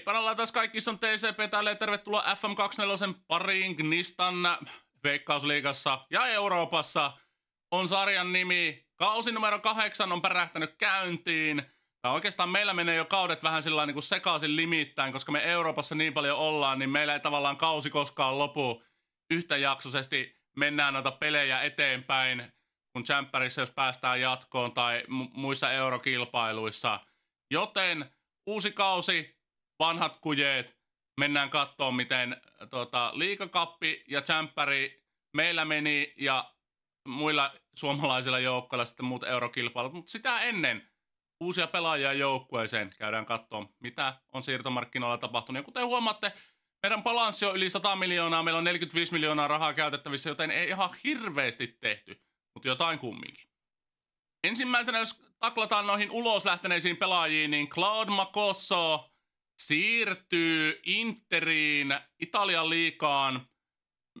Hei parallaan taas kaikissa on TCP täällä ja tervetuloa FM24 pariin Gnistan Veikkausliigassa ja Euroopassa. On sarjan nimi. Kausi numero kahdeksan on pärähtänyt käyntiin. Ja oikeastaan meillä menee jo kaudet vähän sillä niin sekaisin limittäin, koska me Euroopassa niin paljon ollaan, niin meillä ei tavallaan kausi koskaan lopu. Yhtäjaksoisesti mennään noita pelejä eteenpäin, kun Champerissa jos päästään jatkoon tai mu- muissa eurokilpailuissa. Joten uusi kausi, vanhat kujeet, mennään katsoa, miten tota, liikakappi ja tsemppäri meillä meni ja muilla suomalaisilla joukkoilla sitten muut eurokilpailut, mutta sitä ennen uusia pelaajia joukkueeseen käydään katsoa, mitä on siirtomarkkinoilla tapahtunut. Ja kuten huomaatte, meidän balanssi on yli 100 miljoonaa, meillä on 45 miljoonaa rahaa käytettävissä, joten ei ihan hirveästi tehty, mutta jotain kumminkin. Ensimmäisenä, jos taklataan noihin ulos lähteneisiin pelaajiin, niin Claude Makosso siirtyy Interiin Italian liikaan.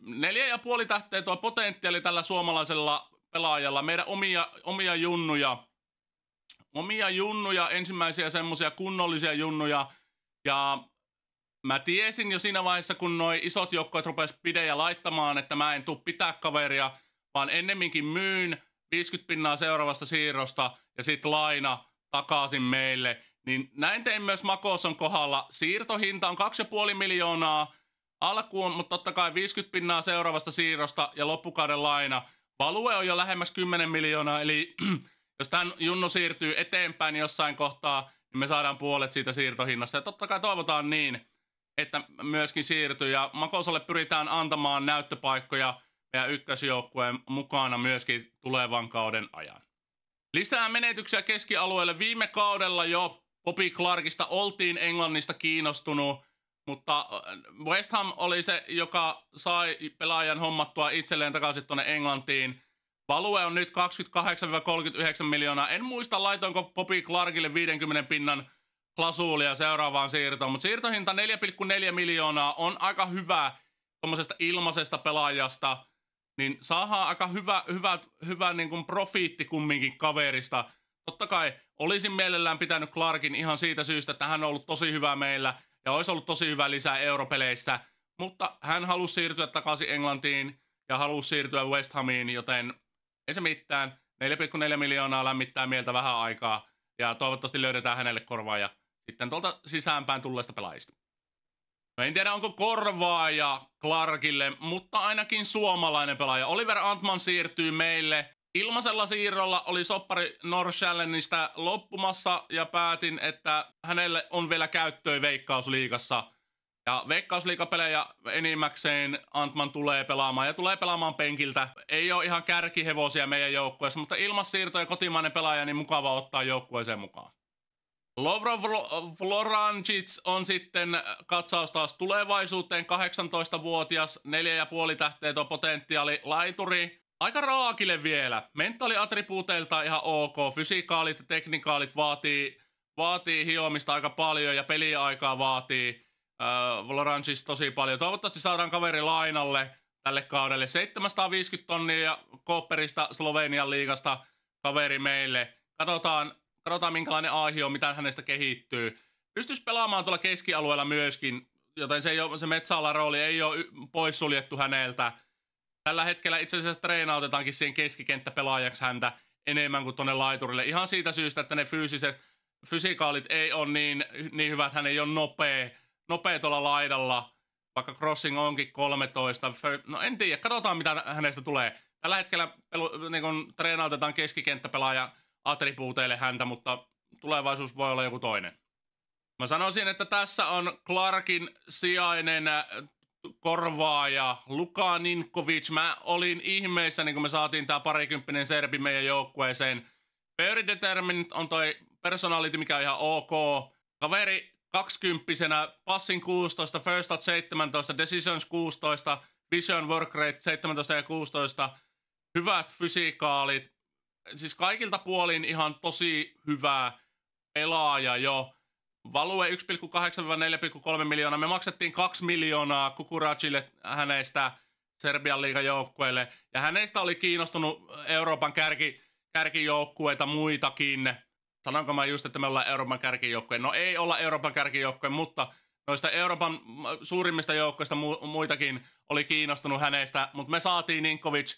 Neljä ja puoli tähteä tuo potentiaali tällä suomalaisella pelaajalla. Meidän omia, omia junnuja, omia junnuja, ensimmäisiä semmoisia kunnollisia junnuja. Ja mä tiesin jo siinä vaiheessa, kun noi isot joukkueet rupes pidejä laittamaan, että mä en tuu pitää kaveria, vaan ennemminkin myyn 50 pinnaa seuraavasta siirrosta ja sit laina takaisin meille. Niin näin tein myös Makoson kohdalla. Siirtohinta on 2,5 miljoonaa alkuun, mutta totta kai 50 pinnaa seuraavasta siirrosta ja loppukauden laina. Value on jo lähemmäs 10 miljoonaa, eli jos tämän Junnu siirtyy eteenpäin jossain kohtaa, niin me saadaan puolet siitä siirtohinnasta. Ja totta kai toivotaan niin, että myöskin siirtyy. Ja Makosolle pyritään antamaan näyttöpaikkoja ja ykkösjoukkueen mukana myöskin tulevan kauden ajan. Lisää menetyksiä keskialueelle viime kaudella jo Bobby Clarkista oltiin Englannista kiinnostunut, mutta äh, West Ham oli se, joka sai pelaajan hommattua itselleen takaisin tuonne Englantiin. Value on nyt 28-39 miljoonaa. En muista, laitoinko Bobby Clarkille 50 pinnan klasuulia seuraavaan siirtoon, mutta siirtohinta 4,4 miljoonaa on aika hyvä tuommoisesta ilmaisesta pelaajasta, niin saadaan aika hyvä, hyvä, hyvä niin kuin profiitti kumminkin kaverista – totta kai olisin mielellään pitänyt Clarkin ihan siitä syystä, että hän on ollut tosi hyvä meillä ja olisi ollut tosi hyvä lisää europeleissä, mutta hän halusi siirtyä takaisin Englantiin ja halusi siirtyä West Hamiin, joten ei se mitään. 4,4 miljoonaa lämmittää mieltä vähän aikaa ja toivottavasti löydetään hänelle korvaaja sitten tuolta sisäänpäin tulleista pelaajista. No en tiedä onko korvaaja Clarkille, mutta ainakin suomalainen pelaaja. Oliver Antman siirtyy meille Ilmaisella siirrolla oli soppari Norshallenista loppumassa ja päätin, että hänelle on vielä käyttöä Veikkausliigassa. Ja Veikkausliigapelejä enimmäkseen Antman tulee pelaamaan ja tulee pelaamaan penkiltä. Ei ole ihan kärkihevosia meidän joukkueessa, mutta ilmassiirto ja kotimainen pelaaja niin mukava ottaa joukkueeseen mukaan. Lovro Floranjic on sitten katsaus taas tulevaisuuteen, 18-vuotias, 4,5 tähteä tuo potentiaali laituri – aika raakille vielä. Mentaaliatribuuteilta ihan ok. Fysikaalit ja teknikaalit vaatii, vaatii hiomista aika paljon ja peliaikaa vaatii äh, Valorantsis tosi paljon. Toivottavasti saadaan kaveri lainalle tälle kaudelle. 750 tonnia Kopperista Slovenian liigasta kaveri meille. Katsotaan, katsotaan minkälainen aihe on, mitä hänestä kehittyy. Pystyisi pelaamaan tuolla keskialueella myöskin, joten se, ei ole, se metsäalan rooli ei ole poissuljettu häneltä. Tällä hetkellä itse asiassa treenautetaankin siihen keskikenttäpelaajaksi häntä enemmän kuin tuonne laiturille. Ihan siitä syystä, että ne fyysiset, fysikaalit ei ole niin, niin hyvät, hän ei ole nopea, nopea tuolla laidalla, vaikka crossing onkin 13. No en tiedä, katsotaan mitä hänestä tulee. Tällä hetkellä niin kun treenautetaan keskikenttäpelaaja attribuuteille häntä, mutta tulevaisuus voi olla joku toinen. Mä sanoisin, että tässä on Clarkin sijainen korvaaja Luka Ninkovic. Mä olin ihmeissä, niin kun me saatiin tää parikymppinen serbi meidän joukkueeseen. Very determined on toi personality, mikä on ihan ok. Kaveri kaksikymppisenä, passin 16, first shot 17, decisions 16, vision work rate 17 ja 16. Hyvät fysikaalit. Siis kaikilta puolin ihan tosi hyvä pelaaja jo. Value 1,8-4,3 miljoonaa. Me maksettiin 2 miljoonaa Kukuracille häneistä Serbian liigan joukkueille. Ja hänestä oli kiinnostunut Euroopan kärki, kärkijoukkueita muitakin. Sanonko mä just, että me ollaan Euroopan kärkijoukkue? No ei olla Euroopan kärkijoukkue, mutta noista Euroopan suurimmista joukkoista mu- muitakin oli kiinnostunut hänestä, mutta me saatiin Ninkovic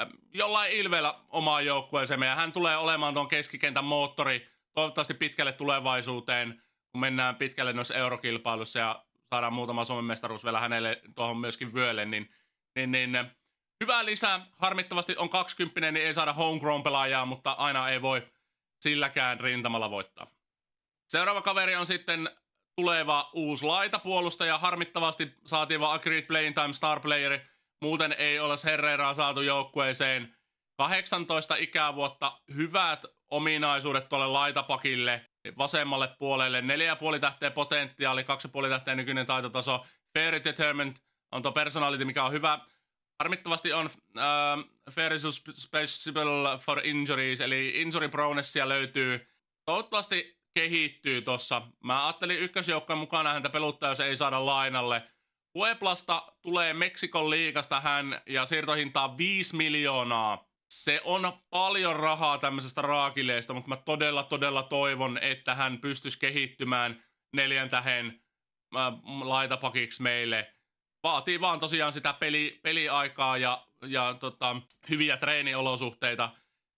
ähm, jollain ilveellä omaa joukkueeseen, ja hän tulee olemaan tuon keskikentän moottori toivottavasti pitkälle tulevaisuuteen mennään pitkälle noissa eurokilpailussa ja saadaan muutama Suomen mestaruus vielä hänelle tuohon myöskin vyölle, niin, niin, niin hyvä lisää. Harmittavasti on 20, niin ei saada homegrown pelaajaa, mutta aina ei voi silläkään rintamalla voittaa. Seuraava kaveri on sitten tuleva uusi laitapuolustaja. Harmittavasti saatiin vaan Agreed Playing Time Star player. Muuten ei ole Herreraa saatu joukkueeseen. 18 ikävuotta, hyvät ominaisuudet tuolle laitapakille vasemmalle puolelle. 4,5 tähteä potentiaali, 2,5 tähteä nykyinen taitotaso. Fair Determined on tuo personality, mikä on hyvä. Harmittavasti on ähm, fair is special for injuries, eli injury pronessia löytyy. Toivottavasti kehittyy tossa. Mä ajattelin ykkösjoukkojen mukana häntä peluttaa, jos ei saada lainalle. Pueblasta tulee Meksikon liikasta hän ja siirtohintaa 5 miljoonaa se on paljon rahaa tämmöisestä raakileista, mutta mä todella, todella toivon, että hän pystyisi kehittymään neljän tähän äh, laitapakiksi meille. Vaatii vaan tosiaan sitä peli, peliaikaa ja, ja tota, hyviä treeniolosuhteita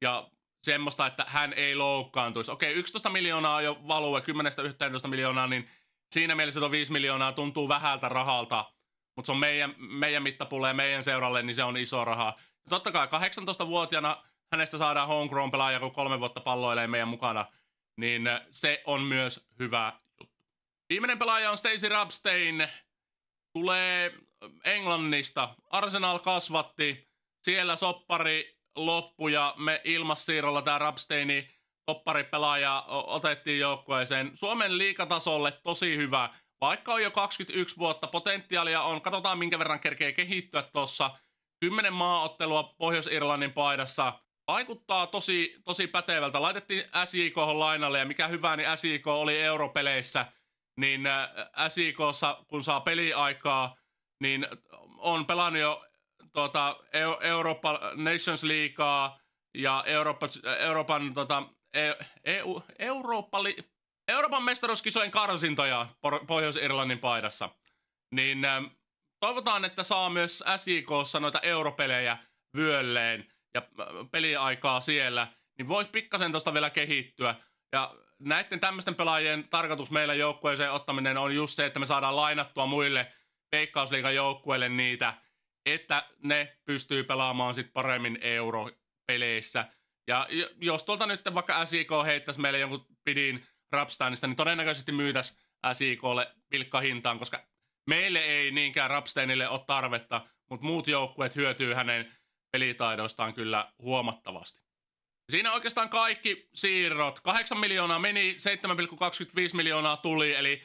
ja semmoista, että hän ei loukkaantuisi. Okei, 11 miljoonaa jo value, 10-11 miljoonaa, niin siinä mielessä tuo 5 miljoonaa tuntuu vähältä rahalta, mutta se on meidän, meidän mittapulle ja meidän seuralle, niin se on iso raha totta kai 18-vuotiaana hänestä saadaan homegrown pelaaja, kun kolme vuotta palloilee meidän mukana, niin se on myös hyvä juttu. Viimeinen pelaaja on Stacy Rapstein, tulee Englannista. Arsenal kasvatti, siellä soppari loppu ja me ilmassiirrolla tämä Rapsteini pelaaja otettiin joukkueeseen. Suomen liikatasolle tosi hyvä, vaikka on jo 21 vuotta, potentiaalia on, katsotaan minkä verran kerkee kehittyä tuossa – kymmenen maaottelua Pohjois-Irlannin paidassa. Vaikuttaa tosi, tosi pätevältä. Laitettiin SJK lainalle ja mikä hyvä, niin SJK oli europeleissä. Niin äh, SJK, kun saa peliaikaa, niin on pelannut jo tuota, Eurooppa Nations Leaguea ja Eurooppa, Euroopan tota, EU, e Eurooppa, Euroopan mestaruuskisojen karsintoja Pohjois-Irlannin paidassa. Niin ähm, toivotaan, että saa myös SJKssa noita europelejä vyölleen ja äh, peliaikaa siellä, niin voisi pikkasen tuosta vielä kehittyä. Ja näiden tämmöisten pelaajien tarkoitus meillä joukkueeseen ottaminen on just se, että me saadaan lainattua muille peikkausliikan joukkueille niitä, että ne pystyy pelaamaan sitten paremmin europeleissä. Ja jos tuolta nyt vaikka SIK heittäisi meille jonkun pidin Rapsteinista, niin todennäköisesti myytäisi SIKlle pilkkahintaan, koska Meille ei niinkään Rapsteinille ole tarvetta, mutta muut joukkueet hyötyy hänen pelitaidoistaan kyllä huomattavasti. Siinä oikeastaan kaikki siirrot. 8 miljoonaa meni, 7,25 miljoonaa tuli, eli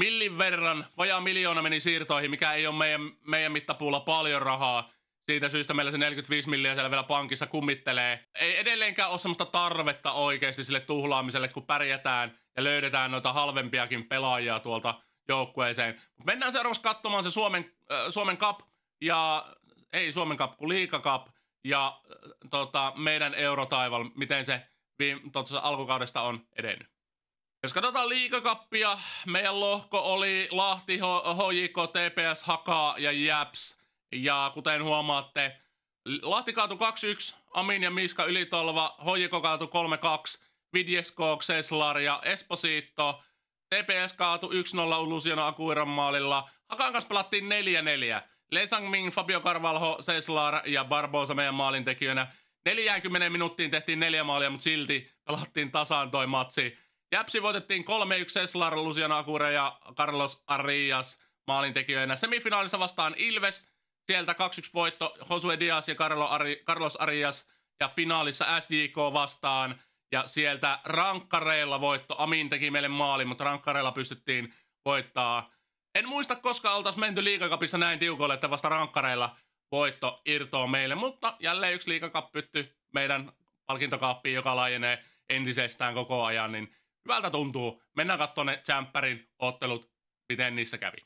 millin verran, vajaa miljoona meni siirtoihin, mikä ei ole meidän, meidän mittapuulla paljon rahaa. Siitä syystä meillä se 45 miljoonaa siellä vielä pankissa kummittelee. Ei edelleenkään ole sellaista tarvetta oikeasti sille tuhlaamiselle, kun pärjätään ja löydetään noita halvempiakin pelaajia tuolta joukkueeseen. Mennään seuraavaksi katsomaan se Suomen, äh, Suomen Cup ja ei Suomen Cup, kun Liiga Cup ja äh, tota, meidän Eurotaival, miten se viime, tota, alkukaudesta on edennyt. Jos katsotaan liikakappia, meidän lohko oli Lahti, HJK, TPS, Haka ja Jäps. Ja kuten huomaatte, Lahti kaatu 2-1, Amin ja Miska Ylitolva, HJK kaatu 3-2, Vidjesko, Seslar ja Esposito TPS kaatu 1-0 Luciano Akuiran maalilla. Hakan kanssa pelattiin 4-4. Lesangmin, Fabio Carvalho, Ceslar ja Barbosa meidän maalintekijöinä. 40 minuuttiin tehtiin neljä maalia, mutta silti pelattiin tasaan toi matsi. Jäpsi voitettiin 3-1 Ceslar, Luciano Akure ja Carlos Arias maalintekijöinä. Semifinaalissa vastaan Ilves, sieltä 2-1 voitto Josue Diaz ja Carlo Ari, Carlos Arias ja finaalissa SJK vastaan ja sieltä rankkareilla voitto. Amin teki meille maalin, mutta rankkareilla pystyttiin voittaa. En muista, koska oltaisiin menty liikakapissa näin tiukolle, että vasta rankkareilla voitto irtoaa meille. Mutta jälleen yksi liikakappytty meidän palkintokaappiin, joka laajenee entisestään koko ajan. Niin hyvältä tuntuu. Mennään katsomaan ne Champerin ottelut, miten niissä kävi.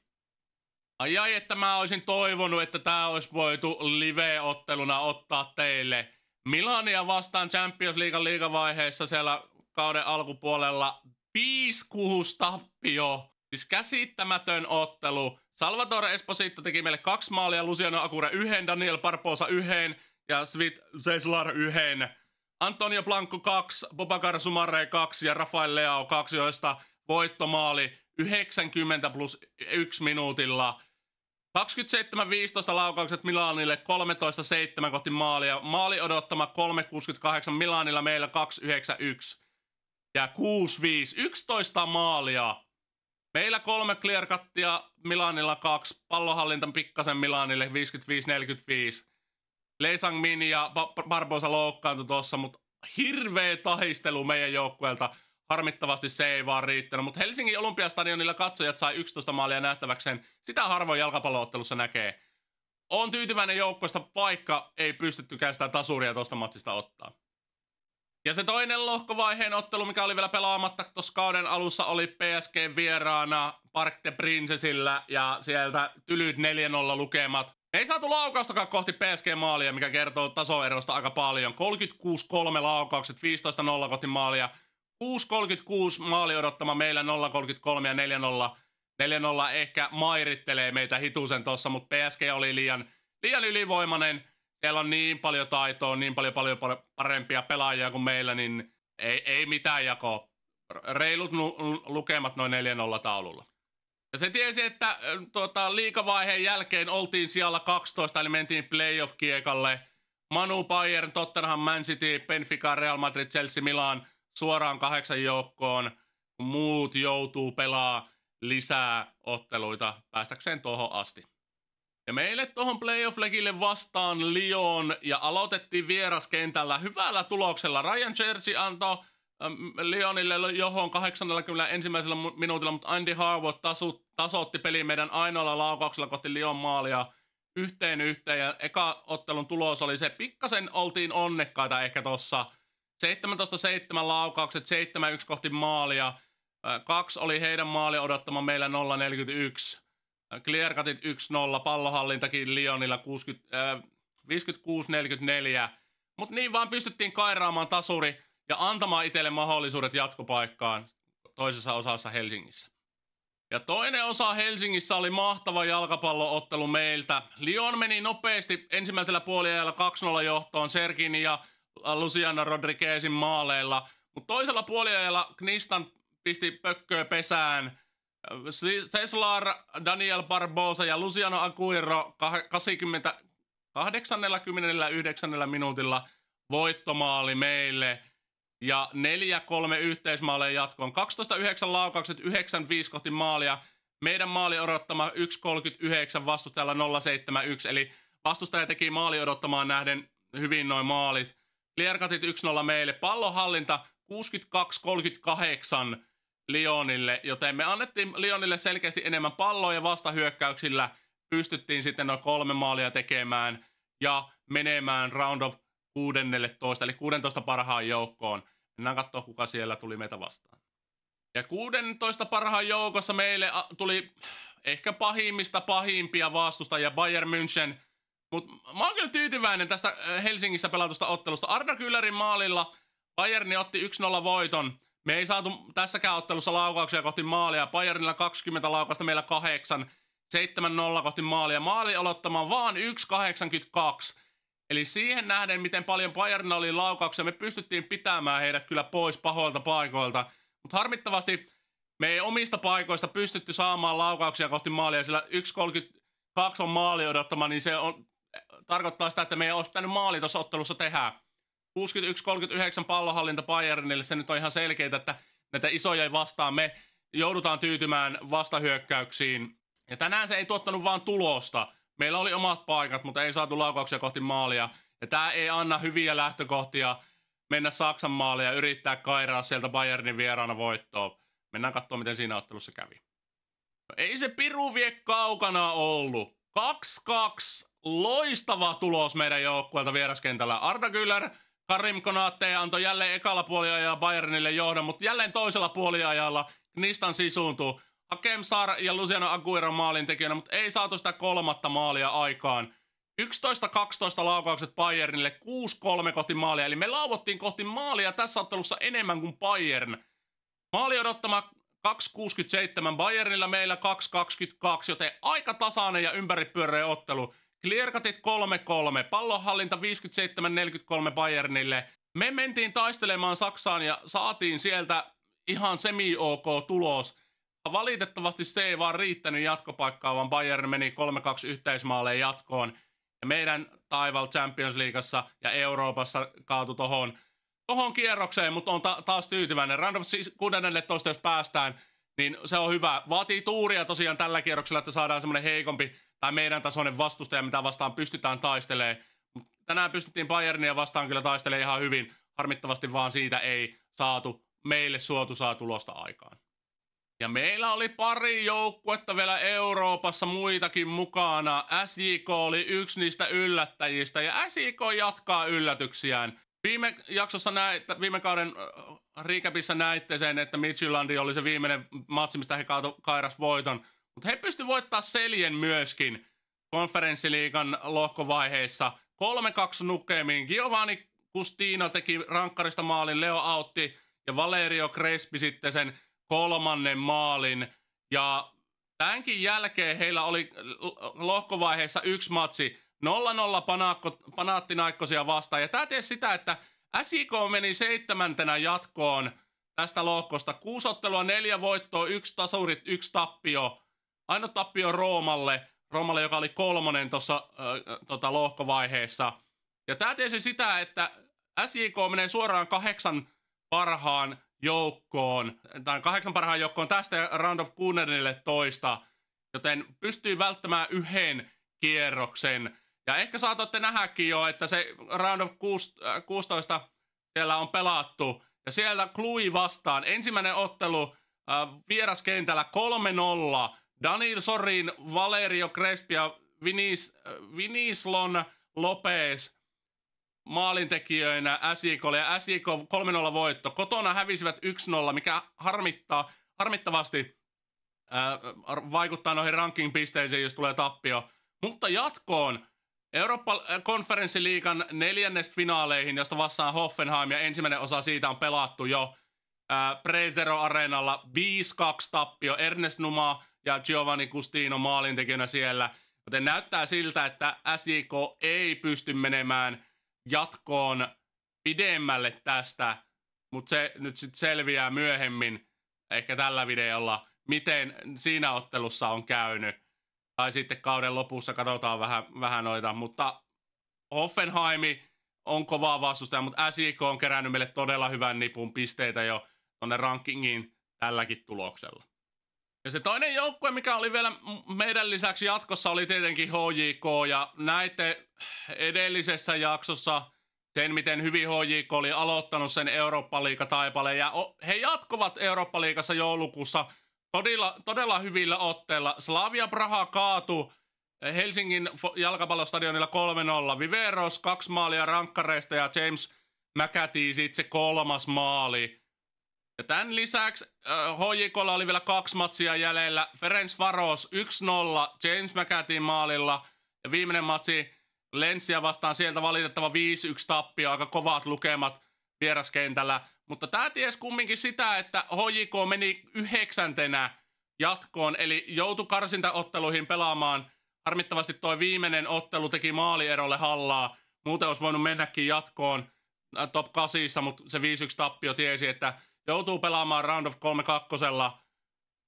Ai ai, että mä olisin toivonut, että tämä olisi voitu live-otteluna ottaa teille – Milania vastaan Champions League liigavaiheessa siellä kauden alkupuolella 5-6 tappio. Siis käsittämätön ottelu. Salvatore Esposito teki meille kaksi maalia, Luciano Akure yhden, Daniel Parposa yhden ja Svit Zeslar yhden. Antonio Blanco 2, Bobakar Sumare 2 ja Rafael Leao 2, joista voittomaali 90 plus 1 minuutilla. 27-15 laukaukset Milanille, 13-7 kohti maalia. Maali odottama 3-68, Milanilla meillä 2 ja 6-5. 11 maalia. Meillä kolme clear cuttia, Milanilla kaksi. Pallohallinta pikkasen Milanille 55-45. Leisang Min ja Barbosa loukkaantui tuossa, mutta hirveä tahistelu meidän joukkueelta. Harmittavasti se ei vaan riittänyt, mutta Helsingin Olympiastadionilla katsojat sai 11 maalia nähtäväkseen. Sitä harvoin jalkapalloottelussa näkee. On tyytyväinen joukkoista, vaikka ei pystyttykään sitä tasuria tuosta matsista ottaa. Ja se toinen lohkovaiheen ottelu, mikä oli vielä pelaamatta tuossa kauden alussa, oli PSG vieraana Park de Princesillä ja sieltä tylyt 4-0 lukemat. Ei saatu laukaustakaan kohti PSG-maalia, mikä kertoo tasoerosta aika paljon. 36-3 laukaukset, 15-0 kohti maalia. 6.36 maali odottama meillä 0.33 ja 4.0. 4 ehkä mairittelee meitä hitusen tuossa, mutta PSG oli liian, liian ylivoimainen. Siellä on niin paljon taitoa, niin paljon, paljon parempia pelaajia kuin meillä, niin ei, ei mitään jakoa. Reilut nu- lukemat noin 4-0 taululla. Ja se tiesi, että tuota, liikavaiheen jälkeen oltiin siellä 12, eli mentiin playoff-kiekalle. Manu Bayern, Tottenham, Man City, Benfica, Real Madrid, Chelsea, Milan – suoraan kahdeksan joukkoon, kun muut joutuu pelaa lisää otteluita päästäkseen tuohon asti. Ja meille tuohon playoff-legille vastaan Lyon ja aloitettiin vieraskentällä hyvällä tuloksella. Ryan Jersey antoi Lyonille johon 81. minuutilla, mutta Andy Harwood tasu, tasoitti peli meidän ainoalla laukauksella kohti Lyon maalia yhteen yhteen. Ja eka ottelun tulos oli se, pikkasen oltiin onnekkaita ehkä tuossa – 17-7 laukaukset, 7-1 kohti maalia. Äh, kaksi oli heidän maali odottama meillä 0-41. Clearcutit 1-0, pallohallintakin Lionilla 60, äh, 56-44. Mutta niin vaan pystyttiin kairaamaan tasuri ja antamaan itselle mahdollisuudet jatkopaikkaan toisessa osassa Helsingissä. Ja toinen osa Helsingissä oli mahtava jalkapalloottelu meiltä. Lyon meni nopeasti ensimmäisellä puoliajalla 2-0 johtoon Serkin ja Äh, Luciano Rodriguezin maaleilla. Mutta toisella puoliajalla Knistan pisti pökköä pesään. Äh, Ceslar, Daniel Barbosa ja Luciano Aguero 80, 89 minuutilla voittomaali meille – ja 4-3 yhteismaaleen jatkoon. 12-9 laukaukset, 9-5 kohti maalia. Meidän maali odottama 1.39, vastustajalla 0-71, eli vastustaja teki maali odottamaan nähden hyvin noin maalit. Clearcutit 1-0 meille. Pallohallinta 62-38 Lionille, joten me annettiin Lionille selkeästi enemmän palloa ja vastahyökkäyksillä pystyttiin sitten noin kolme maalia tekemään ja menemään round of 16, eli 16 parhaan joukkoon. Mennään katsoa, kuka siellä tuli meitä vastaan. Ja 16 parhaan joukossa meille tuli ehkä pahimmista pahimpia vastustajia Bayern München – mutta mä oon kyllä tyytyväinen tästä äh, Helsingissä pelatusta ottelusta. Arda Kyllerin maalilla Bayerni otti 1-0 voiton. Me ei saatu tässäkään ottelussa laukauksia kohti maalia. Bayernilla 20 laukasta, meillä 8. 7-0 kohti maalia. Maali aloittamaan vaan 1-82. Eli siihen nähden, miten paljon Bayern oli laukauksia, me pystyttiin pitämään heidät kyllä pois pahoilta paikoilta. Mutta harmittavasti me ei omista paikoista pystytty saamaan laukauksia kohti maalia, sillä 1 1.32 on maali odottama, niin se on tarkoittaa sitä, että meidän olisi pitänyt maali tuossa ottelussa tehdä. 61-39 pallohallinta Bayernille, se nyt on ihan selkeää, että näitä isoja ei vastaa. Me joudutaan tyytymään vastahyökkäyksiin. Ja tänään se ei tuottanut vaan tulosta. Meillä oli omat paikat, mutta ei saatu laukauksia kohti maalia. Ja tämä ei anna hyviä lähtökohtia mennä Saksan maalle ja yrittää kairaa sieltä Bayernin vieraana voittoa. Mennään katsomaan, miten siinä ottelussa kävi. No, ei se piru vie kaukana ollut. 2-2 Loistava tulos meidän joukkueelta vieraskentällä. Arda Güler, Karim Konate antoi jälleen ekalla puoliajalla Bayernille johdon, mutta jälleen toisella puoliajalla Knistan sisuuntuu. Hakem Sar ja Luciano Aguero maalintekijänä, mutta ei saatu sitä kolmatta maalia aikaan. 11-12 laukaukset Bayernille, 6-3 kohti maalia. Eli me lauvottiin kohti maalia tässä ottelussa enemmän kuin Bayern. Maali odottama 2-67, Bayernilla meillä 2-22, joten aika tasainen ja ympäripyöreä ottelu. Clearcutit 3-3, pallonhallinta 57-43 Bayernille. Me mentiin taistelemaan Saksaan ja saatiin sieltä ihan semi-ok tulos. Valitettavasti se ei vaan riittänyt jatkopaikkaa, vaan Bayern meni 3-2 yhteismaaleen jatkoon. Ja meidän taival Champions Leagueassa ja Euroopassa kaatui tohon, tohon kierrokseen, mutta on ta- taas tyytyväinen. Randolph 16, jos päästään, niin se on hyvä. Vaatii tuuria tosiaan tällä kierroksella, että saadaan semmoinen heikompi tai meidän tasoinen vastustaja, mitä vastaan pystytään taistelemaan. Mut tänään pystyttiin Bayernia vastaan kyllä taistelemaan ihan hyvin. Harmittavasti vaan siitä ei saatu meille suotusaa tulosta aikaan. Ja meillä oli pari joukkuetta vielä Euroopassa muitakin mukana. SJK oli yksi niistä yllättäjistä ja SJK jatkaa yllätyksiään. Viime jaksossa näitä viime kauden äh, riikäpissä näitte sen, että Midtjylandi oli se viimeinen matsi, mistä he kairas voiton. Mutta he pystyivät voittaa seljen myöskin konferenssiliikan lohkovaiheessa. 3-2 nukemiin. Giovanni Custino teki rankkarista maalin, Leo Autti ja Valerio Crespi sitten sen kolmannen maalin. Ja tämänkin jälkeen heillä oli lohkovaiheessa yksi matsi 0-0 panaakko, panaattinaikkosia vastaan. Ja tämä tiesi sitä, että SIK meni seitsemäntenä jatkoon tästä lohkosta. Kuusi ottelua, neljä voittoa, yksi tasurit, yksi tappio. Aino tappio Roomalle, Roomalle, joka oli kolmonen tuossa äh, tota lohkovaiheessa. Ja tämä tiesi sitä, että SJK menee suoraan kahdeksan parhaan joukkoon, tai kahdeksan parhaan joukkoon tästä Round of 16, joten pystyy välttämään yhden kierroksen. Ja ehkä saatatte nähdäkin jo, että se Round of 16 siellä on pelattu, ja siellä Klui vastaan ensimmäinen ottelu äh, vieraskentällä 3-0, Daniel Sorin, Valerio Crespi ja Vinis, Vinislon Lopez maalintekijöinä SJK ja SJK 3-0 voitto. Kotona hävisivät 1-0, mikä harmittaa, harmittavasti ää, äh, vaikuttaa noihin ranking-pisteisiin, jos tulee tappio. Mutta jatkoon Eurooppa-konferenssiliikan äh, neljännestä finaaleihin, josta vastaan Hoffenheim ja ensimmäinen osa siitä on pelattu jo. Äh, Prezero Areenalla 5-2 tappio. Ernest Numa ja Giovanni Custino maalintekijänä siellä. Joten näyttää siltä, että SJK ei pysty menemään jatkoon pidemmälle tästä, mutta se nyt sitten selviää myöhemmin, ehkä tällä videolla, miten siinä ottelussa on käynyt. Tai sitten kauden lopussa katsotaan vähän, vähän noita, mutta Hoffenheimi on kovaa vastustaja, mutta SJK on kerännyt meille todella hyvän nipun pisteitä jo tuonne rankingiin tälläkin tuloksella. Ja se toinen joukkue, mikä oli vielä meidän lisäksi jatkossa, oli tietenkin HJK. Ja näitte edellisessä jaksossa sen, miten hyvin HJK oli aloittanut sen eurooppa taipaleen. Ja he jatkuvat Eurooppa-liigassa joulukuussa todella, todella hyvillä otteilla. Slavia Praha kaatu Helsingin jalkapallostadionilla 3-0. Viveros kaksi maalia rankkareista ja James McAtee sitten se kolmas maali. Ja tämän lisäksi äh, HJKlla oli vielä kaksi matsia jäljellä. Ferenc Varos 1-0 James McCatin maalilla. Ja viimeinen matsi Lenssiä vastaan sieltä valitettava 5-1 tappio. Aika kovat lukemat vieraskentällä. Mutta tämä ties kumminkin sitä, että HJK meni yhdeksäntenä jatkoon. Eli joutui karsintaotteluihin pelaamaan. Harmittavasti tuo viimeinen ottelu teki maalierolle hallaa. Muuten olisi voinut mennäkin jatkoon top 8, mutta se 5-1 tappio tiesi, että joutuu pelaamaan Round of 3 32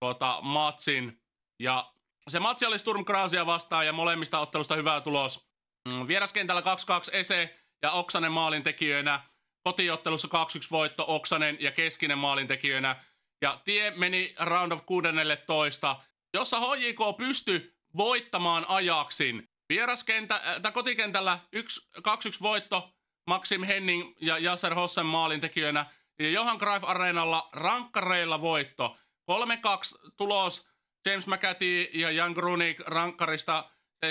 tuota, matsin. Ja se matsi oli Sturm Grazia vastaan ja molemmista ottelusta hyvä tulos. Mm, vieraskentällä 2-2 Ese ja Oksanen maalintekijöinä. Kotiottelussa 2-1 voitto Oksanen ja Keskinen maalintekijöinä. Ja tie meni Round of 16, jossa HJK pystyi voittamaan ajaksin. Vieraskentä, äh, kotikentällä 2 1 voitto Maxim Henning ja Jasser Hossen maalintekijöinä – ja Johan Cruyff Areenalla rankkareilla voitto. 3-2 tulos James McCarthy ja Jan Grunig rankkarista 7-9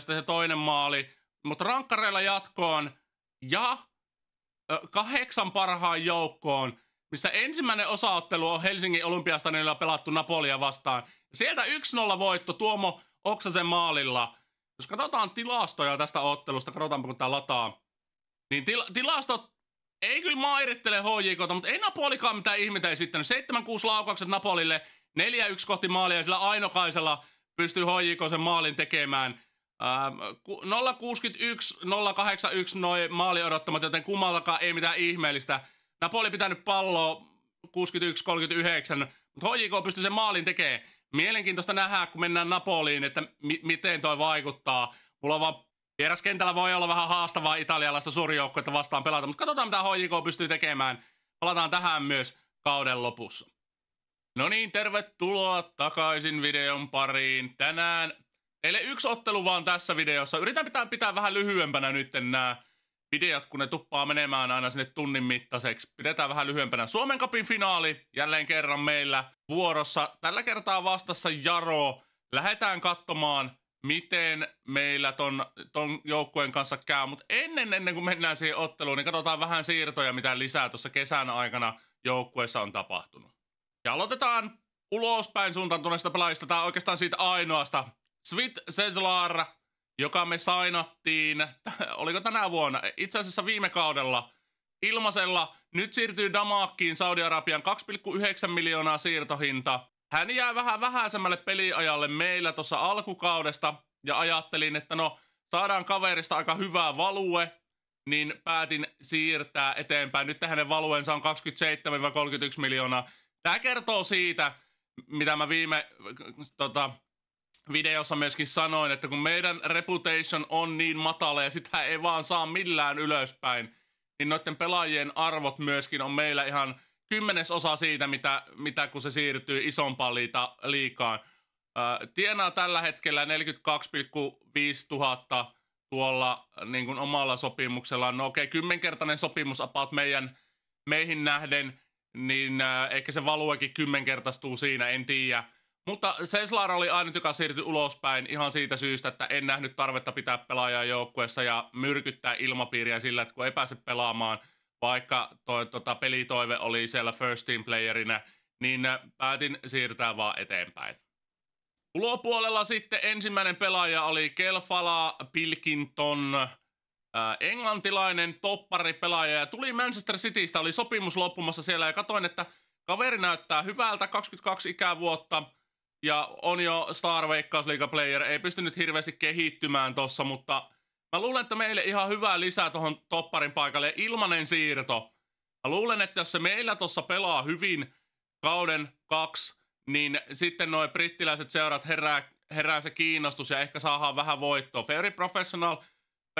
se toinen maali. Mutta rankkareilla jatkoon ja kahdeksan parhaan joukkoon, missä ensimmäinen osaottelu on Helsingin olympiastadionilla pelattu Napolia vastaan. Sieltä 1-0 voitto Tuomo Oksasen maalilla. Jos katsotaan tilastoja tästä ottelusta, katsotaanpa kun tämä lataa. Niin til- tilastot ei kyllä mairittele HJKta, mutta ei Napolikaan mitään ihmetä esittänyt. 7-6 laukaukset Napolille, 4-1 kohti maalia ja sillä ainokaisella pystyy HJK sen maalin tekemään. Uh, 0 081 noin maali odottamat, joten kummallakaan ei mitään ihmeellistä. Napoli pitänyt palloa 61-39, mutta HJK pystyy sen maalin tekemään. Mielenkiintoista nähdä, kun mennään Napoliin, että mi- miten toi vaikuttaa. Mulla on vaan Vieraskentällä voi olla vähän haastavaa italialaista suurjoukkuetta vastaan pelata, mutta katsotaan mitä HJK pystyy tekemään. Palataan tähän myös kauden lopussa. No niin, tervetuloa takaisin videon pariin. Tänään teille yksi ottelu vaan tässä videossa. Yritän pitää, pitää vähän lyhyempänä nyt nämä videot, kun ne tuppaa menemään aina sinne tunnin mittaiseksi. Pidetään vähän lyhyempänä. Suomen Cupin finaali jälleen kerran meillä vuorossa. Tällä kertaa vastassa Jaro. Lähdetään katsomaan miten meillä ton, ton joukkueen kanssa käy. Mutta ennen, ennen kuin mennään siihen otteluun, niin katsotaan vähän siirtoja, mitä lisää tuossa kesän aikana joukkueessa on tapahtunut. Ja aloitetaan ulospäin suuntaantuneesta pelaajista, tai oikeastaan siitä ainoasta. Svit Seslar, joka me sainattiin, oliko tänä vuonna, itse asiassa viime kaudella, ilmaisella. Nyt siirtyy Damakkiin Saudi-Arabian 2,9 miljoonaa siirtohinta hän jää vähän vähäisemmälle peliajalle meillä tuossa alkukaudesta ja ajattelin, että no saadaan kaverista aika hyvää value, niin päätin siirtää eteenpäin. Nyt hänen valueensa on 27-31 miljoonaa. Tämä kertoo siitä, mitä mä viime tota, videossa myöskin sanoin, että kun meidän reputation on niin matala ja sitä ei vaan saa millään ylöspäin, niin noiden pelaajien arvot myöskin on meillä ihan – Kymmenes osa siitä, mitä, mitä kun se siirtyy isompaan liita, liikaan. Ää, tienaa tällä hetkellä 42,5 tuhatta tuolla niin kuin omalla sopimuksella. No okei, okay, kymmenkertainen sopimus about meidän, meihin nähden, niin ää, ehkä se valuekin kymmenkertaistuu siinä, en tiedä. Mutta Seslar oli aina joka siirtyi ulospäin ihan siitä syystä, että en nähnyt tarvetta pitää pelaajaa joukkueessa ja myrkyttää ilmapiiriä sillä, että kun ei pääse pelaamaan – vaikka toi tota, pelitoive oli siellä first team playerinä, niin äh, päätin siirtää vaan eteenpäin. Tulopuolella sitten ensimmäinen pelaaja oli Kelfala Pilkinton, äh, englantilainen topparipelaaja ja tuli Manchester Citystä, oli sopimus loppumassa siellä ja katsoin, että kaveri näyttää hyvältä, 22 ikävuotta ja on jo Star Veikkausliiga player, ei pystynyt hirveästi kehittymään tossa, mutta Mä luulen, että meille ihan hyvää lisää tuohon topparin paikalle. Ilmanen siirto. Mä luulen, että jos se meillä tuossa pelaa hyvin kauden kaksi, niin sitten noin brittiläiset seurat herää, herää se kiinnostus ja ehkä saadaan vähän voittoa. Fairy Professional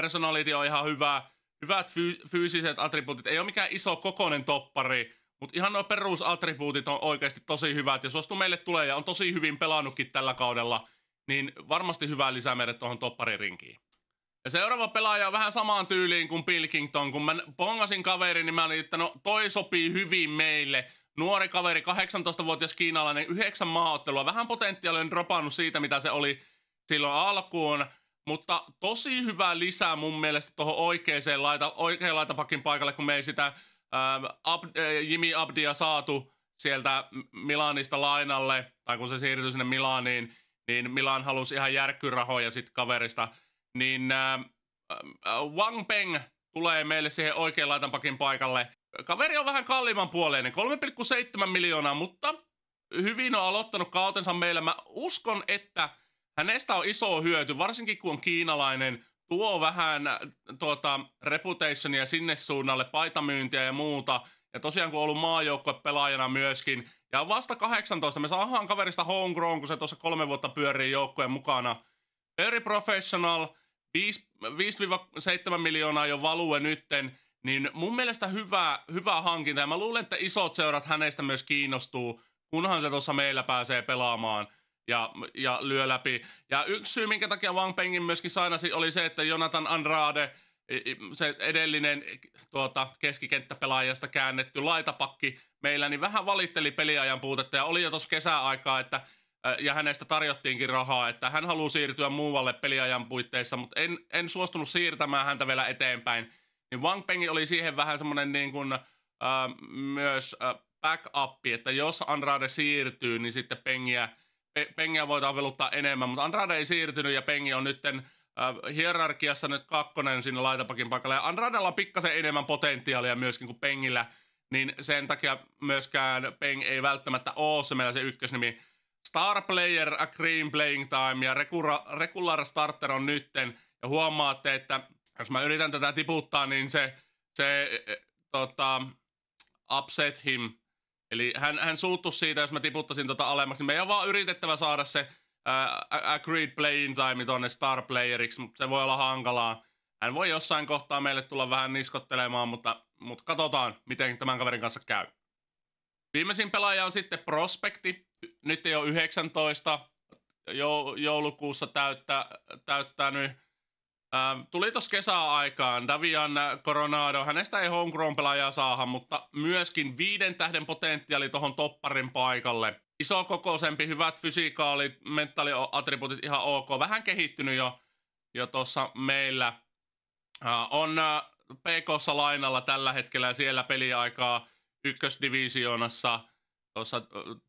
personality on ihan hyvää. Hyvät fyy- fyysiset attribuutit. Ei ole mikään iso kokoinen toppari, mutta ihan nuo perusattribuutit on oikeasti tosi hyvät. Ja suostu meille tulee ja on tosi hyvin pelannutkin tällä kaudella, niin varmasti hyvää lisää meille tuohon topparirinkiin. Ja seuraava pelaaja on vähän samaan tyyliin kuin Pilkington. Kun mä pongasin kaveri, niin mä olin, että no toi sopii hyvin meille. Nuori kaveri, 18-vuotias kiinalainen, yhdeksän maaottelua. Vähän potentiaalinen dropannut siitä, mitä se oli silloin alkuun. Mutta tosi hyvä lisää mun mielestä tuohon oikeaan, laita, oikeaan laitapakin paikalle, kun me ei sitä ää, ähm, Ab, ää, äh, Jimmy Abdia saatu sieltä Milanista lainalle, tai kun se siirtyi sinne Milaniin, niin Milan halusi ihan järkkyrahoja sitten kaverista – niin äh, äh, Wang Peng tulee meille siihen oikean laitanpakin paikalle. Kaveri on vähän kalliimman puoleinen, 3,7 niin miljoonaa, mutta hyvin on aloittanut kautensa meillä. Mä uskon, että hänestä on iso hyöty, varsinkin kun on kiinalainen, tuo vähän äh, tuota, reputationia sinne suunnalle, paitamyyntiä ja muuta. Ja tosiaan kun on ollut maajoukkue pelaajana myöskin. Ja vasta 18, me saadaan kaverista homegrown, kun se tuossa kolme vuotta pyörii joukkueen mukana. Very professional, 5-7 miljoonaa jo value nytten, niin mun mielestä hyvä, hyvä hankinta. Ja mä luulen, että isot seurat hänestä myös kiinnostuu, kunhan se tuossa meillä pääsee pelaamaan ja, ja lyö läpi. Ja yksi syy, minkä takia Wang Pengin myöskin sainasi, oli se, että Jonathan Andrade, se edellinen tuota, keskikenttäpelaajasta käännetty laitapakki meillä, niin vähän valitteli peliajan puutetta ja oli jo tuossa kesäaikaa, että ja hänestä tarjottiinkin rahaa, että hän haluaa siirtyä muualle peliajan puitteissa, mutta en, en suostunut siirtämään häntä vielä eteenpäin. Niin Wang Pengi oli siihen vähän semmoinen niin kuin, äh, myös äh, backup, että jos Andrade siirtyy, niin sitten Pengiä, pe, Pengiä voidaan veluttaa enemmän, mutta Andrade ei siirtynyt ja Pengi on nyt äh, hierarkiassa nyt kakkonen siinä laitapakin paikalla. Ja Andradella on pikkasen enemmän potentiaalia myöskin kuin Pengillä, niin sen takia myöskään Peng ei välttämättä ole se meillä se ykkösnimi, Star Player a Green Playing Time ja Regular Starter on nytten. Ja huomaatte, että jos mä yritän tätä tiputtaa, niin se, se e, tota, upset him. Eli hän, hän suuttu siitä, jos mä tiputtaisin tota alemmaksi. Niin meidän on vaan yritettävä saada se uh, agreed playing time tonne star playeriksi, mutta se voi olla hankalaa. Hän voi jossain kohtaa meille tulla vähän niskottelemaan, mutta, mutta katsotaan, miten tämän kaverin kanssa käy. Viimeisin pelaaja on sitten Prospekti. Nyt ei ole 19, joulukuussa täyttä, täyttänyt. Ähm, tuli tuossa kesäaikaan Davian Coronado. Hänestä ei homegrown-pelaajaa saada, mutta myöskin viiden tähden potentiaali tuohon topparin paikalle. Iso kokoisempi, hyvät fysikaalit, mentaaliatribuutit ihan ok. Vähän kehittynyt jo, jo tuossa meillä. Äh, on äh, PKssa lainalla tällä hetkellä siellä peliaikaa ykkösdivisioonassa, tuossa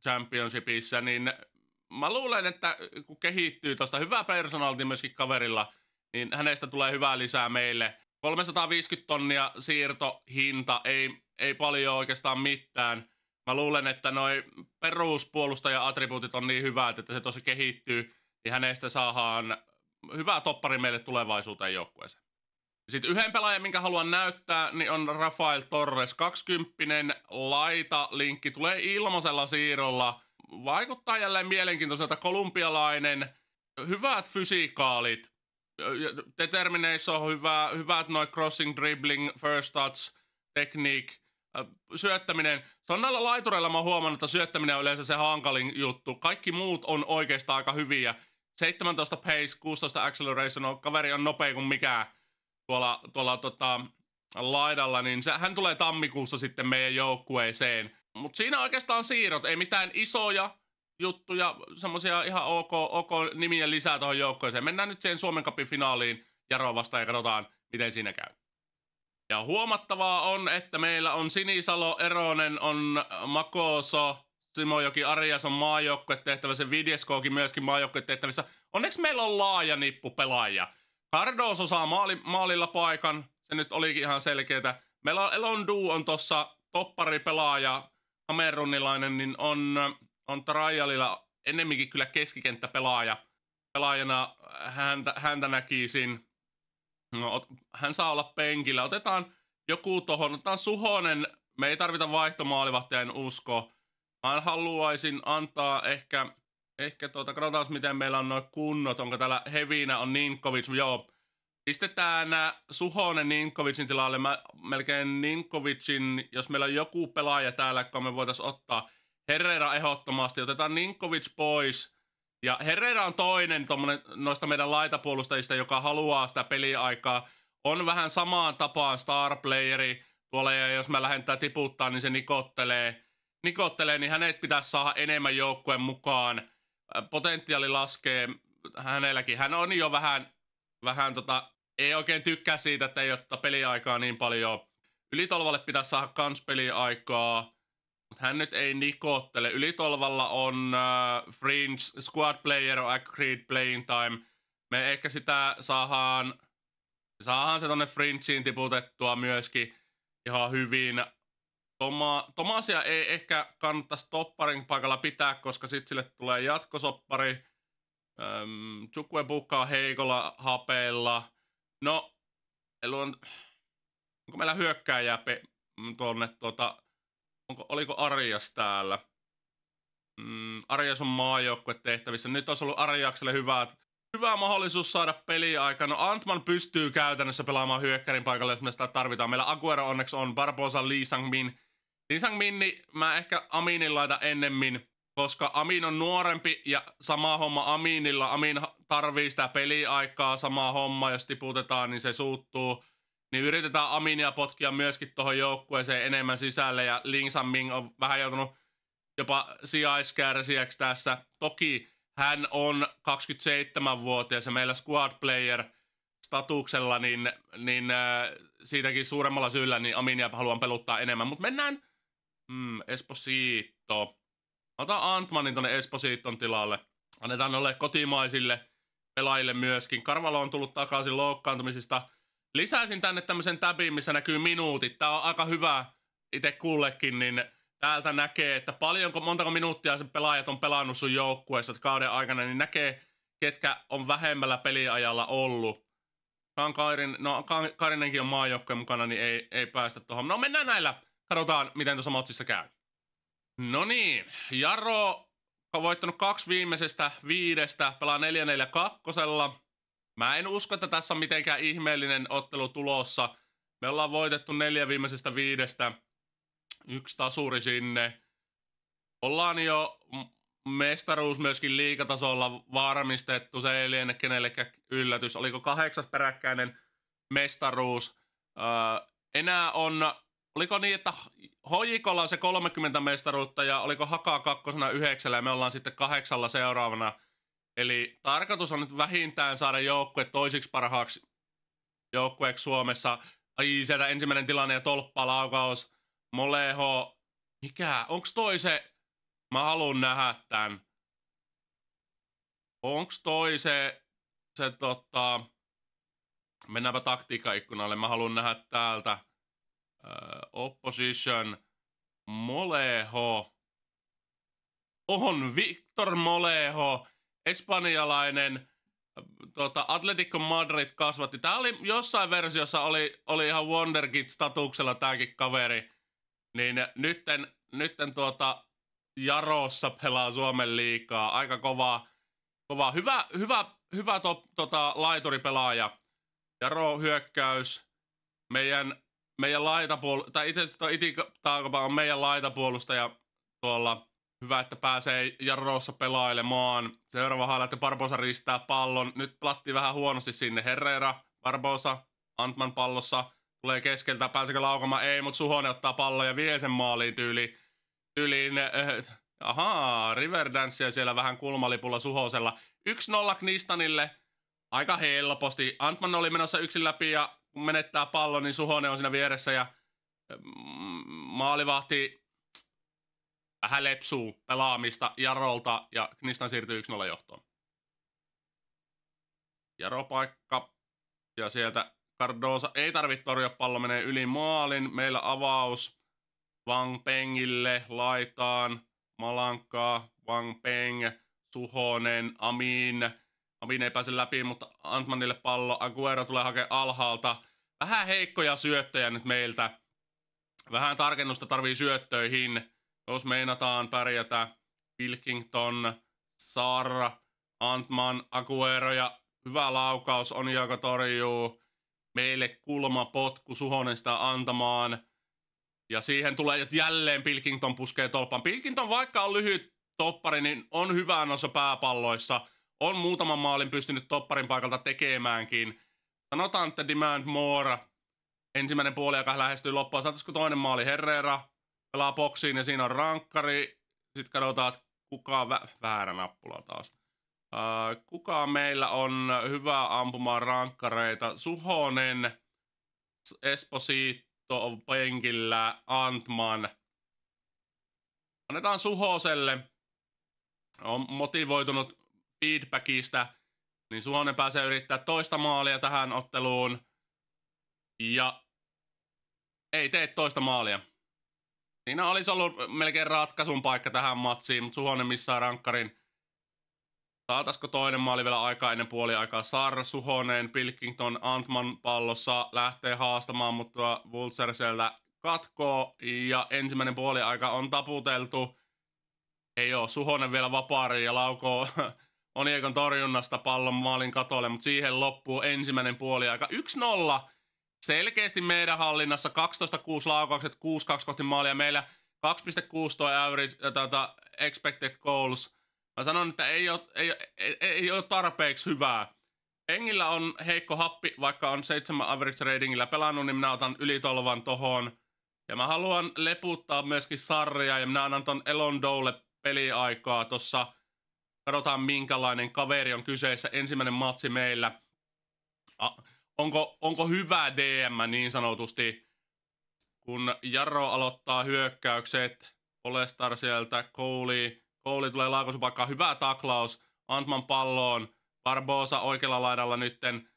championshipissa, niin mä luulen, että kun kehittyy tuosta hyvää personality myöskin kaverilla, niin hänestä tulee hyvää lisää meille. 350 tonnia siirtohinta, ei, ei paljon oikeastaan mitään. Mä luulen, että noin peruspuolustaja-attribuutit on niin hyvät, että se tosi kehittyy, niin hänestä saadaan hyvää toppari meille tulevaisuuteen joukkueeseen. Sitten yhden pelaajan, minkä haluan näyttää, niin on Rafael Torres, 20 laita linkki, tulee ilmaisella siirrolla. Vaikuttaa jälleen mielenkiintoiselta kolumbialainen, hyvät fysikaalit, determination on hyvä, hyvät noin crossing, dribbling, first touch, technique, syöttäminen. Se on näillä laitureilla mä huomannut, että syöttäminen on yleensä se hankalin juttu. Kaikki muut on oikeastaan aika hyviä. 17 pace, 16 acceleration, on, no, kaveri on nopea kuin mikään tuolla, tuolla tota, laidalla, niin se, hän tulee tammikuussa sitten meidän joukkueeseen. Mutta siinä oikeastaan siirrot, ei mitään isoja juttuja, semmoisia ihan ok, ok nimiä lisää tuohon joukkueeseen. Mennään nyt siihen Suomen Cupin finaaliin Jaroa vastaan ja katsotaan, miten siinä käy. Ja huomattavaa on, että meillä on Sinisalo, Eronen, on Makoso, Simojoki, Arias on maajoukkue tehtävässä, Vidieskookin myöskin maajoukkue tehtävissä. Onneksi meillä on laaja nippu pelaajia. Cardoso saa maali, maalilla paikan. Se nyt olikin ihan selkeää. Meillä on Elondu on tuossa topparipelaaja, Amerunilainen, niin on, on Trajalilla enemminkin kyllä keskikenttäpelaaja. Pelaajana häntä, häntä näkisin. No, ot, hän saa olla penkillä. Otetaan joku tuohon. Otetaan Suhonen. Me ei tarvita vaihtomaalivahtia, en usko. Mä haluaisin antaa ehkä Ehkä tuota, katsotaan miten meillä on noin kunnot, onko täällä hevinä on Ninkovic, joo. Pistetään Suhonen Ninkovicin tilalle. Mä melkein Ninkovicin, jos meillä on joku pelaaja täällä, joka me voitaisiin ottaa. Herrera ehdottomasti. Otetaan Ninkovic pois. Ja Herrera on toinen tommonen, noista meidän laitapuolustajista, joka haluaa sitä peliaikaa. On vähän samaan tapaan starplayeri. Tuolla ja jos mä lähden tiputtaa, niin se nikottelee. Nikottelee, niin hänet pitäisi saada enemmän joukkueen mukaan. Äh, potentiaali laskee hänelläkin. Hän on jo vähän, vähän tota, ei oikein tykkää siitä, että ei ottaa peliaikaa niin paljon. Ylitolvalle pitää saada kans peliaikaa, mutta hän nyt ei nikottele. Ylitolvalla on uh, fringe, squad player or agreed playing time. Me ehkä sitä saadaan, saadaan se tonne fringeen tiputettua myöskin ihan hyvin. Toma, Tomasia ei ehkä kannattaisi topparin paikalla pitää, koska sitten sille tulee jatkosoppari. Öm, Tsukue heikolla hapeilla. No, on, onko meillä hyökkääjää tuonne, tuota, onko, oliko Arjas täällä? Mm, Arjas on maajoukkue tehtävissä. Nyt olisi ollut Arjakselle hyvää hyvä mahdollisuus saada peliaikaa. No Antman pystyy käytännössä pelaamaan hyökkärin paikalle, jos me sitä tarvitaan. Meillä Aguero onneksi on, Barbosa, Lee Sang Min, Nisang Minni mä ehkä Aminin laitan ennemmin, koska Amin on nuorempi ja sama homma Aminilla. Amin tarvii sitä peliaikaa, sama homma, jos tiputetaan, niin se suuttuu. Niin yritetään Aminia potkia myöskin tuohon joukkueeseen enemmän sisälle ja Ling Ming on vähän joutunut jopa sijaiskärsijäksi tässä. Toki hän on 27-vuotias ja meillä squad player statuksella, niin, niin äh, siitäkin suuremmalla syyllä niin Aminia haluan peluttaa enemmän. Mutta mennään Mm, Esposito. Ota Antmanin tonne Espositon tilalle. Annetaan noille kotimaisille pelaajille myöskin. Karvalo on tullut takaisin loukkaantumisista. Lisäisin tänne tämmöisen tabin, missä näkyy minuutit. Tää on aika hyvä itse kullekin, niin täältä näkee, että paljonko, montako minuuttia sen pelaajat on pelannut sun joukkueessa kauden aikana, niin näkee, ketkä on vähemmällä peliajalla ollut. Kankairin, no Kairinenkin on maajoukkojen mukana, niin ei, ei päästä tuohon. No mennään näillä Katsotaan, miten tuossa matsissa käy. No niin, Jaro on voittanut kaksi viimeisestä viidestä, pelaa 4 4 kakkosella. Mä en usko, että tässä on mitenkään ihmeellinen ottelu tulossa. Me ollaan voitettu neljä viimeisestä viidestä. Yksi tasuri sinne. Ollaan jo mestaruus myöskin liikatasolla varmistettu. Se ei liene kenellekään yllätys. Oliko kahdeksas peräkkäinen mestaruus? Öö, enää on oliko niin, että Hojikolla on se 30 mestaruutta ja oliko Hakaa kakkosena yhdeksällä ja me ollaan sitten kahdeksalla seuraavana. Eli tarkoitus on nyt vähintään saada joukkue toisiksi parhaaksi joukkueeksi Suomessa. Ai, sieltä ensimmäinen tilanne ja tolppa laukaus. Moleho, mikä? Onks toi se? Mä haluun nähdä tän. Onks toi se, se tota... Mennäänpä taktiikkaikkunalle. Mä haluan nähdä täältä. Opposition Moleho. On Victor Moleho, espanjalainen tuota, Atletico Madrid kasvatti. Tämä oli jossain versiossa oli, oli ihan Wonderkid-statuksella tämäkin kaveri. Niin nytten, nytten tuota, Jarossa pelaa Suomen liikaa. Aika kova, kova. hyvä, hyvä, hyvä top, tota, laituripelaaja. Jaro hyökkäys. Meidän meidän laitapuol- tai itse asiassa Iti Taakoba on meidän laitapuolustaja tuolla. Hyvä, että pääsee Jarrossa pelailemaan. Seuraava haala, että Barbosa ristää pallon. Nyt platti vähän huonosti sinne. Herrera, Barbosa, Antman pallossa. Tulee keskeltä, pääsekö laukomaan? Ei, mutta Suhonen ottaa pallon ja vie sen maaliin tyyli. tyyliin äh, ahaa, Riverdancea siellä vähän kulmalipulla Suhosella. 1-0 Knistanille aika helposti. Antman oli menossa yksin läpi ja kun menettää pallon, niin Suhonen on siinä vieressä ja mm, maalivahti vähän lepsuu pelaamista Jarolta ja Knistan siirtyy 1-0 johtoon. Jaro paikka ja sieltä Cardosa ei tarvitse torjua, pallo menee yli maalin. Meillä avaus Wang Pengille laitaan, Malankaa, Wang Peng, Suhonen, Amin – Amin ei pääse läpi, mutta Antmanille pallo. Aguero tulee hakea alhaalta. Vähän heikkoja syöttöjä nyt meiltä. Vähän tarkennusta tarvii syöttöihin, jos meinataan pärjätä. Wilkington, Sarra, Antman, Aguero ja hyvä laukaus on, joka torjuu meille kulmapotku Suhonen sitä antamaan. Ja siihen tulee, että jälleen Pilkington puskee tolpan. Pilkington, vaikka on lyhyt toppari, niin on hyvä noissa pääpalloissa – on muutaman maalin pystynyt topparin paikalta tekemäänkin. Sanotaan, että demand more. Ensimmäinen puoli, joka lähestyy loppuun. Saataisiko toinen maali Herrera? Pelaa boksiin ja siinä on rankkari. Sitten katsotaan, että kuka on vä- väärä nappula taas. kuka meillä on hyvä ampumaan rankkareita? Suhonen, Esposito on penkillä, Antman. Annetaan Suhoselle. On motivoitunut feedbackista, niin Suonen pääsee yrittää toista maalia tähän otteluun. Ja ei tee toista maalia. Siinä olisi ollut melkein ratkaisun paikka tähän matsiin, mutta Suhonen missaa rankkarin. Saataisiko toinen maali vielä aikaa ennen aikaa? Sarra Suhonen, Pilkington, Antman pallossa lähtee haastamaan, mutta Wulserseltä katkoo ja ensimmäinen puoli aika on taputeltu. Ei ole Suhonen vielä vapaari ja laukoo Oniekon torjunnasta pallon maalin katolle, mutta siihen loppuu ensimmäinen puoli, aika. 1-0 selkeästi meidän hallinnassa, 12-6 laukaukset, 6-2 kohti maalia. Meillä 2.6 toi average, tuota, expected goals. Mä sanon, että ei ole, ei, ei, ei ole tarpeeksi hyvää. Engillä on heikko happi, vaikka on 7 average ratingillä pelannut, niin minä otan ylitolvan tohon. Ja mä haluan leputtaa myöskin sarjaa ja minä annan ton Elon Doulle peliaikaa tossa – Katsotaan, minkälainen kaveri on kyseessä. Ensimmäinen matsi meillä. onko, onko hyvä DM niin sanotusti, kun Jaro aloittaa hyökkäykset. Olestar sieltä, Kouli, Kouli tulee laakosupakkaan. Hyvä taklaus Antman palloon. Barbosa oikealla laidalla nytten.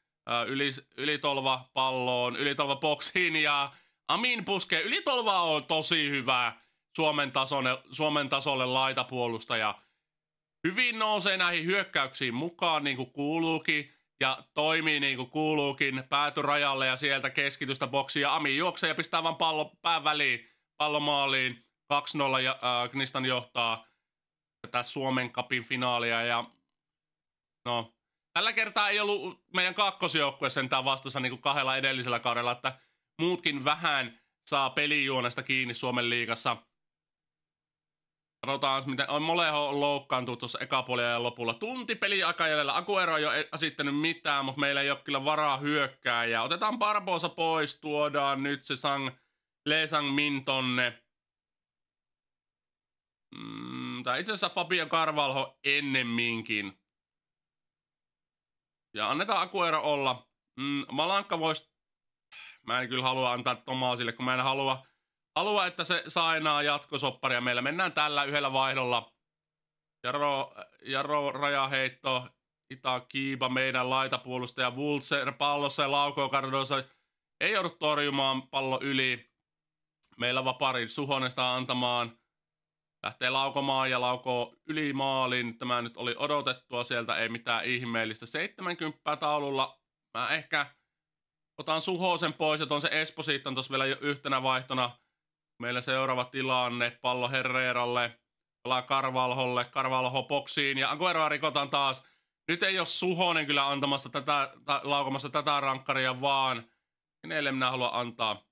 Yli, ylitolva palloon, ylitolva boksiin ja Amin puskee. Ylitolva on tosi hyvä Suomen, tasone, Suomen tasolle laitapuolustaja hyvin nousee näihin hyökkäyksiin mukaan, niin kuin kuuluukin, ja toimii niin kuin kuuluukin, pääty rajalle ja sieltä keskitystä boksia. Ami juoksee ja pistää vaan pallo pään väliin, pallomaaliin. 2-0 ja äh, Knistan johtaa tätä Suomen kapin finaalia ja no, tällä kertaa ei ollut meidän kakkosjoukkue sentään vastassa niin kuin kahdella edellisellä kaudella, että muutkin vähän saa pelijuonesta kiinni Suomen liigassa – Katsotaan, miten on Moleho loukkaantuu tuossa ekapuolella lopulla. Tunti jäljellä. Akuero ei ole e- esittänyt mitään, mutta meillä ei ole kyllä varaa hyökkää. Ja otetaan Barbosa pois, tuodaan nyt se Sang, Le Sang Min tonne. Mm, tai itse asiassa Fabio Carvalho ennemminkin. Ja annetaan Akuero olla. Mm, Malankka voisi... Mä en kyllä halua antaa Tomasille, kun mä en halua haluaa, että se saa enää jatkosopparia. Meillä mennään tällä yhdellä vaihdolla. Jaro, Jaro rajaheitto, Ita Kiiba, meidän laitapuolustaja, Wulzer pallossa ja laukoo Ei joudu torjumaan pallo yli. Meillä vapari Suhonesta antamaan. Lähtee laukomaan ja laukoo yli maalin. Tämä nyt oli odotettua, sieltä ei mitään ihmeellistä. 70 taululla mä ehkä otan Suhosen pois ja tuon se Esposiittan tuossa vielä yhtenä vaihtona – Meillä seuraava tilanne pallo Herreralle, pelaa Karvalholle, Karvalho boksiin ja Aguero rikotaan taas. Nyt ei ole Suhonen kyllä antamassa tätä, ta, laukomassa tätä rankkaria, vaan kenelle niin minä haluan antaa.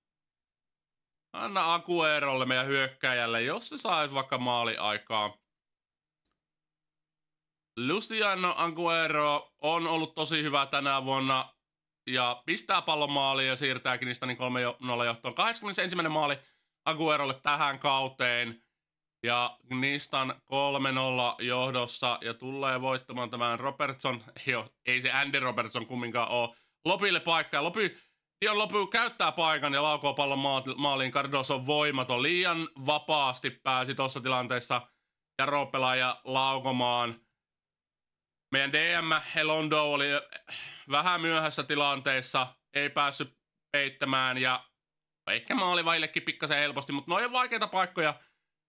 Anna Aguerolle meidän hyökkäjälle, jos se saisi vaikka maaliaikaa. Luciano Aguero on ollut tosi hyvä tänä vuonna ja pistää pallon maaliin ja siirtää Kinistanin 3-0 johtoon. 21. maali Aguerolle tähän kauteen. Ja Nistan 3-0 johdossa ja tulee voittamaan tämän Robertson, jo, ei se Andy Robertson kumminkaan ole, Lopille paikka. Ja Lopi, Dion Lopi käyttää paikan ja laukoo pallon maaliin. Cardoso on voimaton. Liian vapaasti pääsi tuossa tilanteessa ja ja laukomaan. Meidän DM Helondo oli vähän myöhässä tilanteessa, ei päässyt peittämään ja Ehkä maalivaillekin pikkasen helposti, mutta noin vaikeita paikkoja.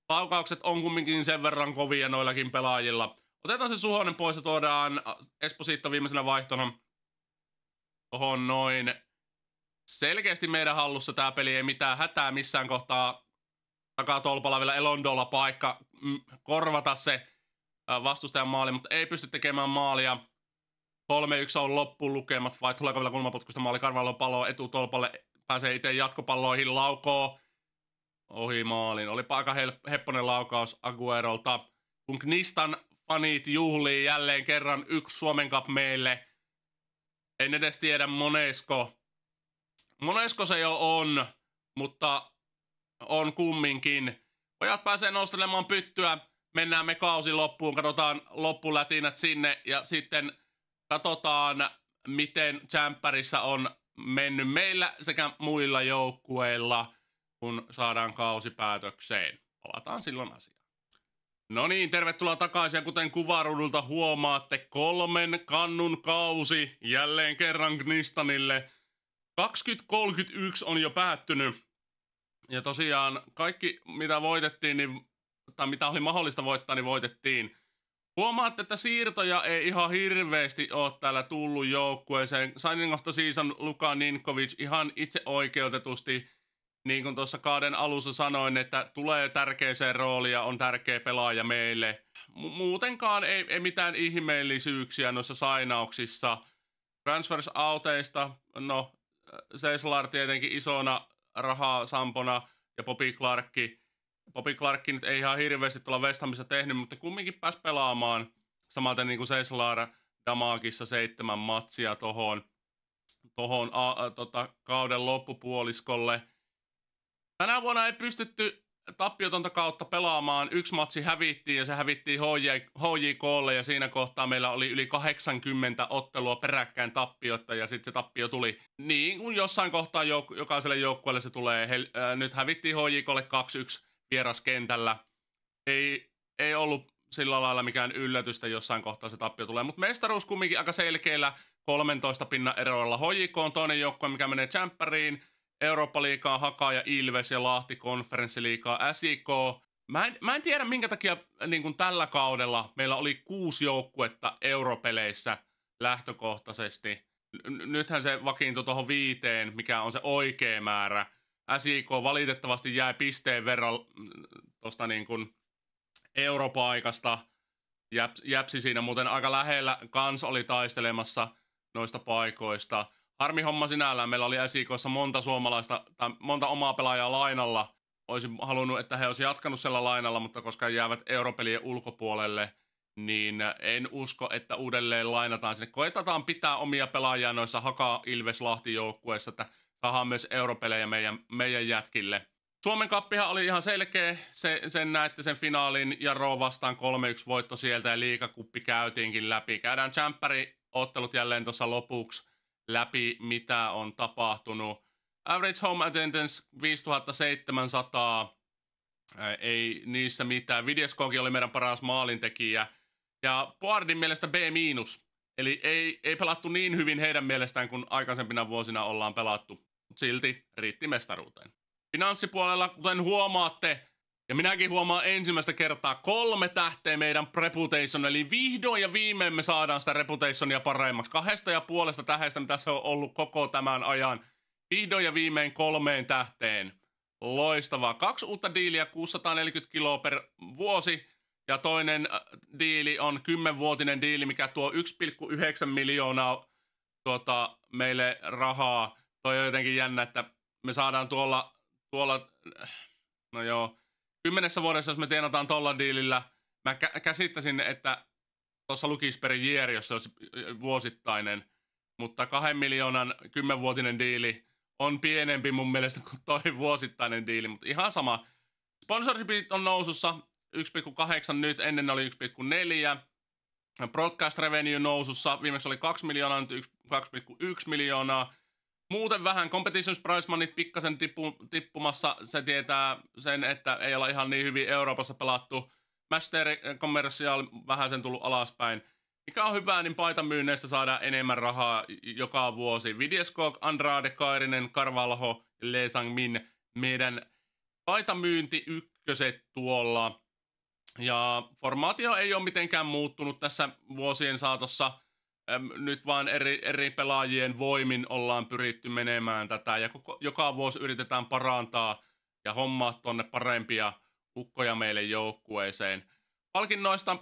Paukaukset on kumminkin sen verran kovia noillakin pelaajilla. Otetaan se Suhonen pois ja tuodaan äh, Esposito viimeisenä vaihtona tuohon noin. Selkeästi meidän hallussa tämä peli ei mitään hätää missään kohtaa. tolpalla vielä Elondolla paikka mm, korvata se äh, vastustajan maali, mutta ei pysty tekemään maalia. 3-1 on loppuun lukemat, vai tuleeko vielä kulmaputkusta maali Karvalon palo tolpalle pääsee itse jatkopalloihin laukoo ohi maalin. Olipa aika hepponen laukaus Aguerolta. Kun Knistan fanit juhlii jälleen kerran yksi Suomen Cup meille. En edes tiedä monesko. Monesko se jo on, mutta on kumminkin. Pojat pääsee nostelemaan pyttyä. Mennään me kausi loppuun, katsotaan loppulätinät sinne ja sitten katsotaan, miten Champerissa on mennyt meillä sekä muilla joukkueilla, kun saadaan kausi päätökseen. Palataan silloin asiaan. No niin, tervetuloa takaisin ja kuten kuvaruudulta huomaatte, kolmen kannun kausi jälleen kerran Gnistanille. 2031 on jo päättynyt. Ja tosiaan kaikki, mitä voitettiin, niin, tai mitä oli mahdollista voittaa, niin voitettiin. Huomaatte, että siirtoja ei ihan hirveästi ole täällä tullut joukkueeseen. Signing of the season Luka Ninkovic ihan itse oikeutetusti, niin kuin tuossa kauden alussa sanoin, että tulee tärkeäseen rooliin ja on tärkeä pelaaja meille. Muutenkaan ei, ei mitään ihmeellisyyksiä noissa sainauksissa. Transfers auteista, no Seslar tietenkin isona rahaa sampona ja Popi Clarkki – Bobby Clark nyt ei ihan hirveästi tuolla West Hamissa tehnyt, mutta kumminkin pääsi pelaamaan. Samaten niin kuin Seslar Damaakissa seitsemän matsia tuohon tohon, a, a, tota, kauden loppupuoliskolle. Tänä vuonna ei pystytty tappiotonta kautta pelaamaan. Yksi matsi hävittiin ja se hävittiin HJKlle ja siinä kohtaa meillä oli yli 80 ottelua peräkkäin tappiota ja sitten se tappio tuli. Niin kuin jossain kohtaa jouk- jokaiselle joukkueelle se tulee. Äh, nyt hävittiin HJKlle 2-1 vieraskentällä. Ei, ei ollut sillä lailla mikään yllätystä jossain kohtaa se tappio tulee, mutta mestaruus kumminkin aika selkeällä 13 pinnan eroilla. hojikoon. on toinen joukkue, mikä menee Champeriin, Eurooppa-liikaa Haka ja Ilves ja Lahti konferenssiliikaa SIK. Mä en, mä en tiedä, minkä takia niin kuin tällä kaudella meillä oli kuusi joukkuetta europeleissä lähtökohtaisesti. N- nythän se vakiintui tuohon viiteen, mikä on se oikea määrä – SIK valitettavasti jää pisteen verran mm, tuosta niin kuin europaikasta. Jäps, jäpsi siinä muuten aika lähellä kans oli taistelemassa noista paikoista. Harmi homma sinällään. Meillä oli SIKssa monta suomalaista tai monta omaa pelaajaa lainalla. Olisin halunnut, että he olisivat jatkanut sillä lainalla, mutta koska he jäävät europelien ulkopuolelle, niin en usko, että uudelleen lainataan sinne. Koetetaan pitää omia pelaajia noissa Haka Ilves Lahti joukkueissa, että saadaan myös europelejä meidän, meidän jätkille. Suomen kappihan oli ihan selkeä, se, sen näette sen finaalin ja Roo vastaan 3-1 voitto sieltä ja liikakuppi käytiinkin läpi. Käydään tsemppäri ottelut jälleen tuossa lopuksi läpi, mitä on tapahtunut. Average home attendance 5700, äh, ei niissä mitään. Videskoki oli meidän paras maalintekijä ja Poardin mielestä B-, eli ei, ei pelattu niin hyvin heidän mielestään kuin aikaisempina vuosina ollaan pelattu silti riitti mestaruuteen. Finanssipuolella, kuten huomaatte, ja minäkin huomaan ensimmäistä kertaa kolme tähteä meidän Reputation, eli vihdoin ja viimein me saadaan sitä Reputationia paremmaksi. Kahdesta ja puolesta tähdestä, mitä se on ollut koko tämän ajan, vihdoin ja viimein kolmeen tähteen. Loistavaa. Kaksi uutta diiliä, 640 kiloa per vuosi, ja toinen äh, diili on kymmenvuotinen vuotinen diili, mikä tuo 1,9 miljoonaa tuota, meille rahaa toi on jotenkin jännä, että me saadaan tuolla, tuolla no joo, kymmenessä vuodessa, jos me tienataan tuolla diilillä, mä kä- käsittäisin, että tuossa lukisi per year, jos se olisi vuosittainen, mutta kahden miljoonan kymmenvuotinen diili on pienempi mun mielestä kuin toi vuosittainen diili, mutta ihan sama. Sponsorshipit on nousussa, 1,8 nyt, ennen oli 1,4. Broadcast revenue nousussa, viimeksi oli 2 miljoonaa, nyt 2,1 miljoonaa muuten vähän competitions Prize Money pikkasen tippu, tippumassa. Se tietää sen, että ei olla ihan niin hyvin Euroopassa pelattu. Master Commercial vähän sen tullut alaspäin. Mikä on hyvää, niin paitamyynneistä saadaan enemmän rahaa joka vuosi. Videsko, Andrade, Kairinen, Karvalho, Lesang Min, meidän paitamyynti ykköset tuolla. Ja formaatio ei ole mitenkään muuttunut tässä vuosien saatossa – nyt vaan eri, eri pelaajien voimin ollaan pyritty menemään tätä ja koko, joka vuosi yritetään parantaa ja hommaa tuonne parempia ukkoja meille joukkueeseen. Palkinnoista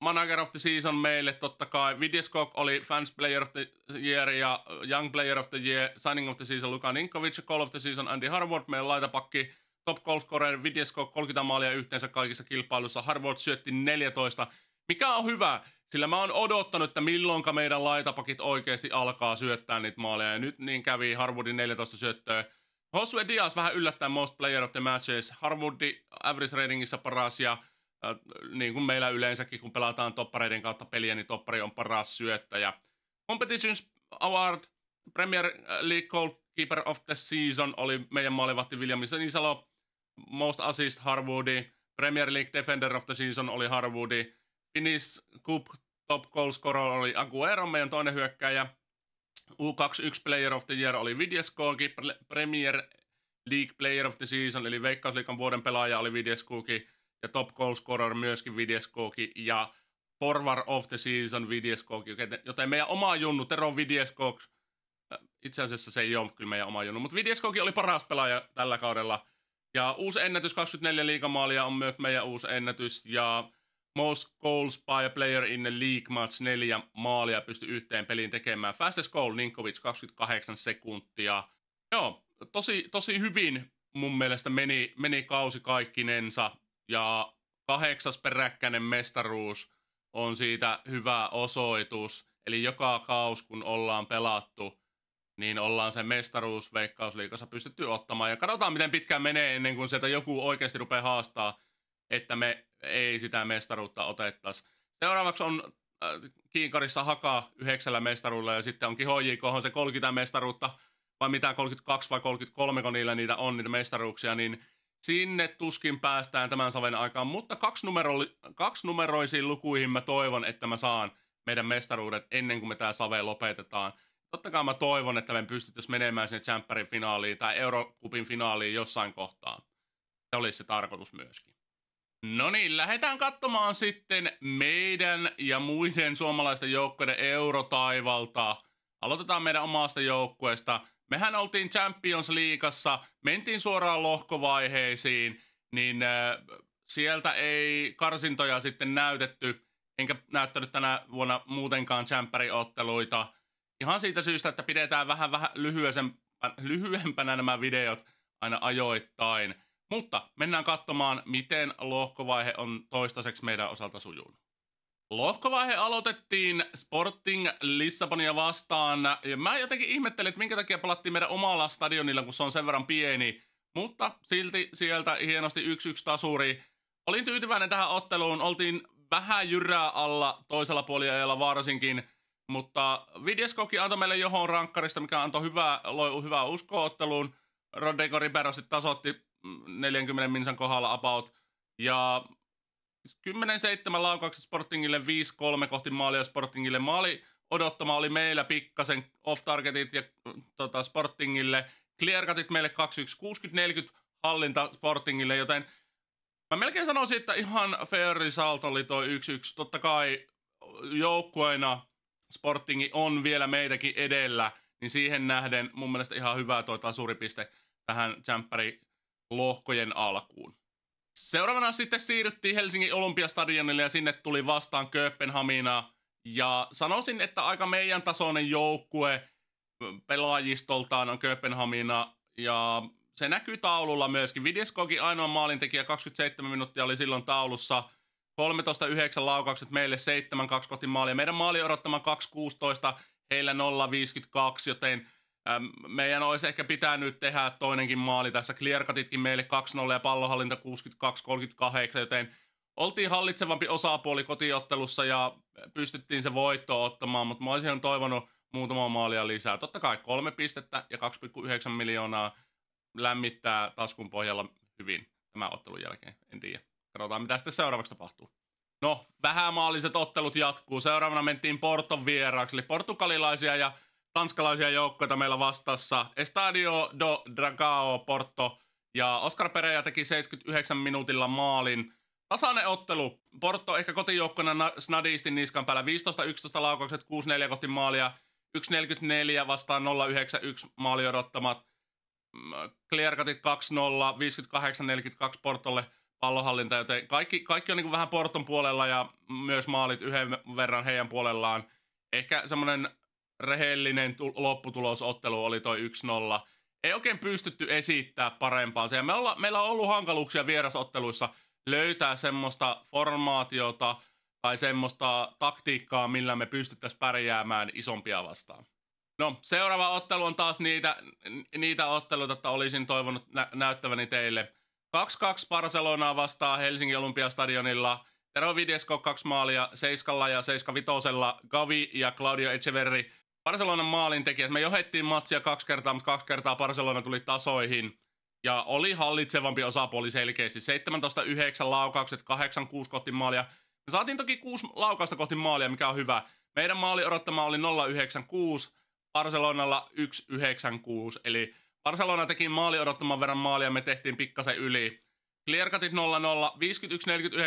Manager of the Season meille totta kai. Videskog oli Fans Player of the Year ja Young Player of the Year, Signing of the Season Luka Ninkovic, Call of the Season Andy Harvard, meidän laitapakki. Top Goal Scorer, Videskog 30 maalia yhteensä kaikissa kilpailuissa. Harvard syötti 14 mikä on hyvä, sillä mä oon odottanut, että milloinka meidän laitapakit oikeasti alkaa syöttää niitä maaleja. Ja nyt niin kävi Harwoodin 14 syöttöä. Josue Diaz vähän yllättäen most player of the matches. Harwoodi average ratingissa paras ja äh, niin kuin meillä yleensäkin, kun pelataan toppareiden kautta peliä, niin toppari on paras syöttäjä. Competitions Award, Premier League Goalkeeper of the Season oli meidän maalivahti William Nisalo. Most Assist Harwoodi, Premier League Defender of the Season oli Harvoodi, Finnish Cup top goal scorer oli Aguero, meidän toinen hyökkäjä. U21 Player of the Year oli vidieskoki Premier League Player of the Season, eli Veikkausliikan vuoden pelaaja oli vidieskoki ja Top Goal Scorer myöskin vidieskoki ja Forward of the Season vidieskoki joten meidän oma junnu, Tero Videscook, äh, itse asiassa se ei ole kyllä meidän oma junnu, mutta vidieskoki oli paras pelaaja tällä kaudella, ja uusi ennätys 24 liikamaalia on myös meidän uusi ennätys, ja most goals by a player in the league match, neljä maalia pysty yhteen peliin tekemään. Fastest goal Ninkovic 28 sekuntia. Joo, tosi, tosi hyvin mun mielestä meni, meni kausi kaikkinensa ja kahdeksas peräkkäinen mestaruus on siitä hyvä osoitus. Eli joka kaus, kun ollaan pelattu, niin ollaan se mestaruus Veikkausliikassa pystytty ottamaan. Ja katsotaan, miten pitkään menee ennen kuin sieltä joku oikeasti rupeaa haastaa että me ei sitä mestaruutta otettaisi. Seuraavaksi on äh, Kiinkarissa Haka yhdeksällä mestaruudella ja sitten onkin HJK on se 30 mestaruutta, vai mitä 32 vai 33, kun niillä niitä on niitä mestaruuksia, niin sinne tuskin päästään tämän saven aikaan, mutta kaksi numero- numeroisiin lukuihin mä toivon, että mä saan meidän mestaruudet ennen kuin me tämä save lopetetaan. Totta kai mä toivon, että me pystyttäisiin menemään sinne Champerin finaaliin tai Eurocupin finaaliin jossain kohtaa. Se olisi se tarkoitus myöskin. No niin, lähdetään katsomaan sitten meidän ja muiden suomalaisten joukkojen eurotaivalta. Aloitetaan meidän omasta joukkueesta. Mehän oltiin Champions Leagueassa, mentiin suoraan lohkovaiheisiin, niin äh, sieltä ei karsintoja sitten näytetty, enkä näyttänyt tänä vuonna muutenkaan otteluita. Ihan siitä syystä, että pidetään vähän, vähän lyhyempänä nämä videot aina ajoittain – mutta mennään katsomaan, miten lohkovaihe on toistaiseksi meidän osalta sujunut. Lohkovaihe aloitettiin Sporting Lissabonia vastaan. Ja mä jotenkin ihmettelin, että minkä takia palattiin meidän omalla stadionilla, kun se on sen verran pieni. Mutta silti sieltä hienosti 1-1 tasuri. Olin tyytyväinen tähän otteluun. Oltiin vähän jyrää alla toisella puoliajalla varsinkin. Mutta Videskoki antoi meille johon rankkarista, mikä antoi hyvää, loi hyvää uskoa otteluun. Rodrigo Ribeiro sitten tasotti 40 minsan kohdalla about. Ja 10-7 laukauksessa Sportingille, 5-3 kohti maalia Sportingille. Maali odottama oli meillä pikkasen off-targetit ja tota, Sportingille. Clearcutit meille 2-1, 60-40 hallinta Sportingille, joten mä melkein sanoisin, että ihan fair result oli toi 1-1. Totta kai joukkueena Sportingi on vielä meitäkin edellä, niin siihen nähden mun mielestä ihan hyvä toi tasuripiste tähän Jämppäri lohkojen alkuun. Seuraavana sitten siirryttiin Helsingin Olympiastadionille ja sinne tuli vastaan Kööpenhamina. Ja sanoisin, että aika meidän tasoinen joukkue pelaajistoltaan on Kööpenhamina ja se näkyy taululla myöskin. Videskokin ainoa maalintekijä 27 minuuttia oli silloin taulussa. 13.9 laukaukset meille 7-2 maalia. Meidän maali odottama 2.16, heillä 0.52, joten meidän olisi ehkä pitänyt tehdä toinenkin maali tässä. Klierkatitkin meille 2-0 ja pallohallinta 62-38, joten oltiin hallitsevampi osapuoli kotiottelussa ja pystyttiin se voitto ottamaan, mutta mä olisin toivonut muutamaa maalia lisää. Totta kai kolme pistettä ja 2,9 miljoonaa lämmittää taskun pohjalla hyvin tämän ottelun jälkeen. En tiedä. Katsotaan, mitä sitten seuraavaksi tapahtuu. No, vähämaalliset ottelut jatkuu. Seuraavana mentiin Porton vieraaksi, eli portugalilaisia ja tanskalaisia joukkoita meillä vastassa. Estadio do Dragao Porto ja Oscar Pereira teki 79 minuutilla maalin. Tasainen ottelu. Porto ehkä kotijoukkona snadisti niskan päällä. 15-11 laukaukset, 6-4 kohti maalia. 1.44 vastaan 0.91 maali odottamat. Clearcutit 2-0, 58-42 Portolle pallohallinta, joten kaikki, kaikki on niin vähän Porton puolella ja myös maalit yhden verran heidän puolellaan. Ehkä semmoinen rehellinen lopputulosottelu oli toi 1-0. Ei oikein pystytty esittämään parempaa. Ja me olla, meillä on ollut hankaluuksia vierasotteluissa löytää semmoista formaatiota tai semmoista taktiikkaa, millä me pystyttäisiin pärjäämään isompia vastaan. No, seuraava ottelu on taas niitä, niitä otteluita, että olisin toivonut nä- näyttäväni teille. 2-2 Barcelonaa vastaa Helsingin Olympiastadionilla. Tero Videsko kaksi maalia Seiskalla ja Seiska Vitosella, Gavi ja Claudio Echeverri Barcelonan maalintekijät, me johettiin matsia kaksi kertaa, mutta kaksi kertaa Barcelona tuli tasoihin. Ja oli hallitsevampi osapuoli selkeästi. 17-9 laukaukset, 8-6 kohti maalia. Me saatiin toki 6 laukausta kohti maalia, mikä on hyvä. Meidän maali odottama oli 096, Barcelonalla 196, eli Barcelona teki maali odottaman verran maalia, me tehtiin pikkasen yli. Clearcutit 0-0,